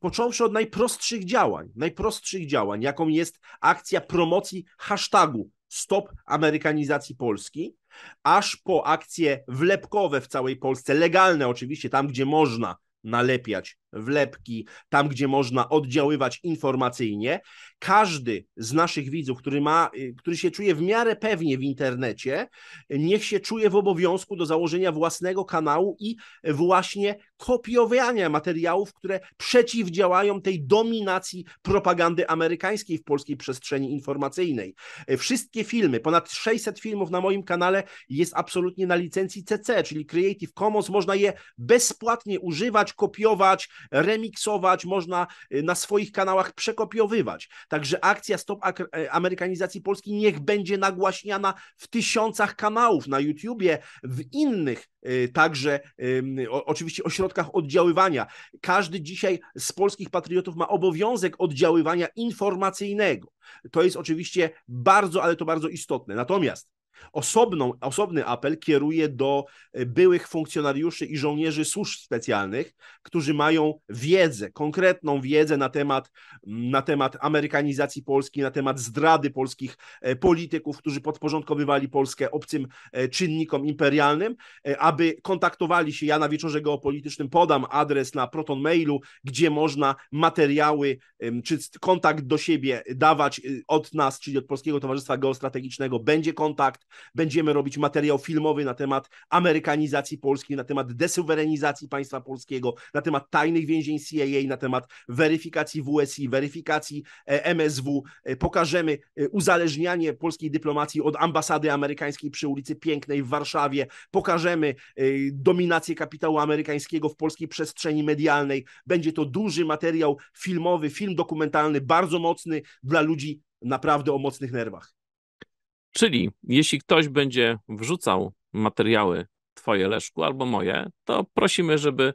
[SPEAKER 2] Począwszy od najprostszych działań, najprostszych działań, jaką jest akcja promocji hasztagu stop amerykanizacji Polski, aż po akcje wlepkowe w całej Polsce, legalne oczywiście, tam gdzie można nalepiać wlepki, tam gdzie można oddziaływać informacyjnie. Każdy z naszych widzów, który, ma, y, który się czuje w miarę pewnie w internecie, niech się czuje w obowiązku do założenia własnego kanału i właśnie kopiowania materiałów, które przeciwdziałają tej dominacji propagandy amerykańskiej w polskiej przestrzeni informacyjnej. Wszystkie filmy, ponad 600 filmów na moim kanale jest absolutnie na licencji CC, czyli Creative Commons, można je bezpłatnie używać, kopiować, remiksować, można y, na swoich kanałach przekopiowywać. Także akcja Stop e, Amerykanizacji Polski niech będzie nagłaśniana w tysiącach kanałów na YouTubie, w innych y, także o, oczywiście ośrodkach oddziaływania. Każdy dzisiaj z polskich patriotów ma obowiązek oddziaływania informacyjnego. To jest oczywiście bardzo, ale to bardzo istotne. Natomiast Osobną, osobny apel kieruję do e, byłych funkcjonariuszy i żołnierzy służb specjalnych, którzy mają wiedzę, konkretną wiedzę na temat, na temat amerykanizacji Polski, na temat zdrady polskich e, polityków, którzy podporządkowywali Polskę obcym e, czynnikom imperialnym, aby kontaktowali się. Ja na wieczorze geopolitycznym podam adres na Proton Mailu, gdzie można materiały czy kontakt do siebie dawać y, od nas, czyli od Polskiego Towarzystwa Geostrategicznego. Będzie kontakt Będziemy robić materiał filmowy na temat amerykanizacji Polski, na temat desuwerenizacji państwa polskiego, na temat tajnych więzień CIA, na temat weryfikacji WSI, weryfikacji e, MSW. E, pokażemy e, uzależnianie polskiej dyplomacji od ambasady amerykańskiej przy ulicy Pięknej w Warszawie. Pokażemy dominację kapitału amerykańskiego w polskiej przestrzeni medialnej. Będzie to duży materiał filmowy, film dokumentalny, bardzo mocny dla ludzi naprawdę o mocnych nerwach.
[SPEAKER 1] Czyli jeśli ktoś będzie wrzucał materiały twoje Leszku albo moje, to prosimy, żeby,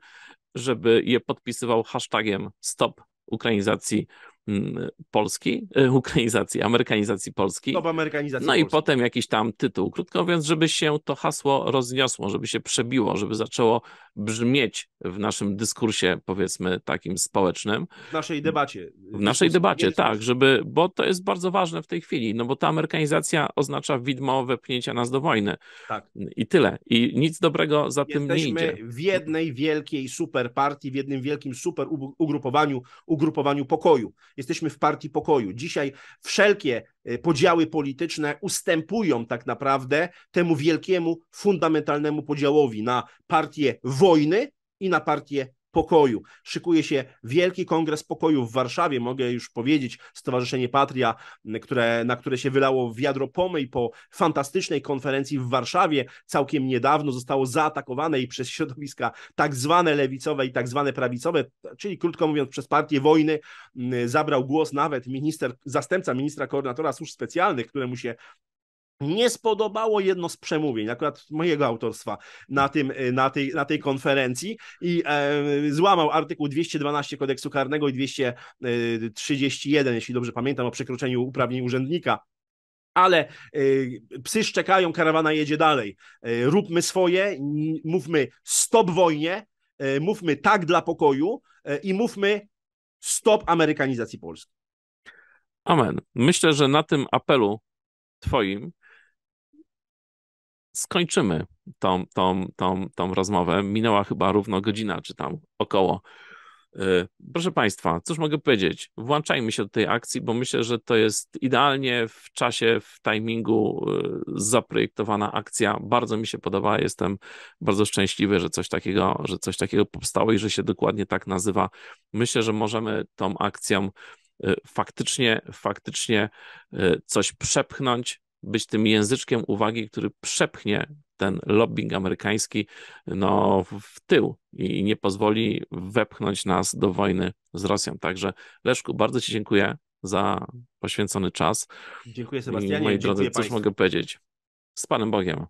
[SPEAKER 1] żeby je podpisywał hashtagiem stop ukrainizacji mm, Polski, e, ukrainizacji, amerykanizacji Polski. Stop
[SPEAKER 2] amerykanizacji no i
[SPEAKER 1] potem jakiś tam tytuł. Krótko mówiąc, żeby się to hasło rozniosło, żeby się przebiło, żeby zaczęło brzmieć w naszym dyskursie, powiedzmy, takim społecznym.
[SPEAKER 2] W naszej debacie. W naszej debacie, tak,
[SPEAKER 1] żeby, bo to jest bardzo ważne w tej chwili, no bo ta amerykanizacja oznacza widmo wepchnięcia nas do wojny. Tak. I tyle. I nic dobrego za Jesteśmy tym nie idzie. Jesteśmy
[SPEAKER 2] w jednej wielkiej super partii, w jednym wielkim super ugrupowaniu, ugrupowaniu pokoju. Jesteśmy w partii pokoju. Dzisiaj wszelkie Y, podziały polityczne ustępują tak naprawdę temu wielkiemu, fundamentalnemu podziałowi na partię wojny i na partię pokoju. Szykuje się Wielki Kongres Pokoju w Warszawie, mogę już powiedzieć, Stowarzyszenie Patria, które, na które się wylało wiadro pomyj po fantastycznej konferencji w Warszawie całkiem niedawno zostało zaatakowane i przez środowiska tak zwane lewicowe i tak zwane prawicowe, czyli krótko mówiąc przez partię wojny, mm, zabrał głos nawet minister, zastępca ministra koordynatora służb specjalnych, któremu się nie spodobało jedno z przemówień, akurat mojego autorstwa, na, tym, y, na, tej, na tej konferencji i e, złamał artykuł 212 kodeksu karnego i 231, y, jeśli dobrze pamiętam, o przekroczeniu uprawnień urzędnika ale y, psy szczekają, karawana jedzie dalej. Y, róbmy swoje, mówmy stop wojnie, y, mówmy tak dla pokoju y, i mówmy stop amerykanizacji Polski.
[SPEAKER 1] Amen. Myślę, że na tym apelu Twoim skończymy tą, tą, tą, tą rozmowę. Minęła chyba równo godzina, czy tam około. Y, proszę Państwa, cóż mogę powiedzieć? Włączajmy się do tej akcji, bo myślę, że to jest idealnie w czasie, w timingu y, zaprojektowana akcja. Bardzo mi się podoba. Jestem bardzo szczęśliwy, że coś takiego, że coś takiego powstało i że się dokładnie tak nazywa. Myślę, że możemy tą akcją y, faktycznie, faktycznie coś przepchnąć być tym języczkiem uwagi, który przepchnie ten lobbying amerykański no, w tył i nie pozwoli wepchnąć nas do wojny z Rosją. Także Leszku, bardzo Ci dziękuję za poświęcony czas. Dziękuję Sebastianie. Moi drodzy, coś mogę powiedzieć? Z Panem Bogiem.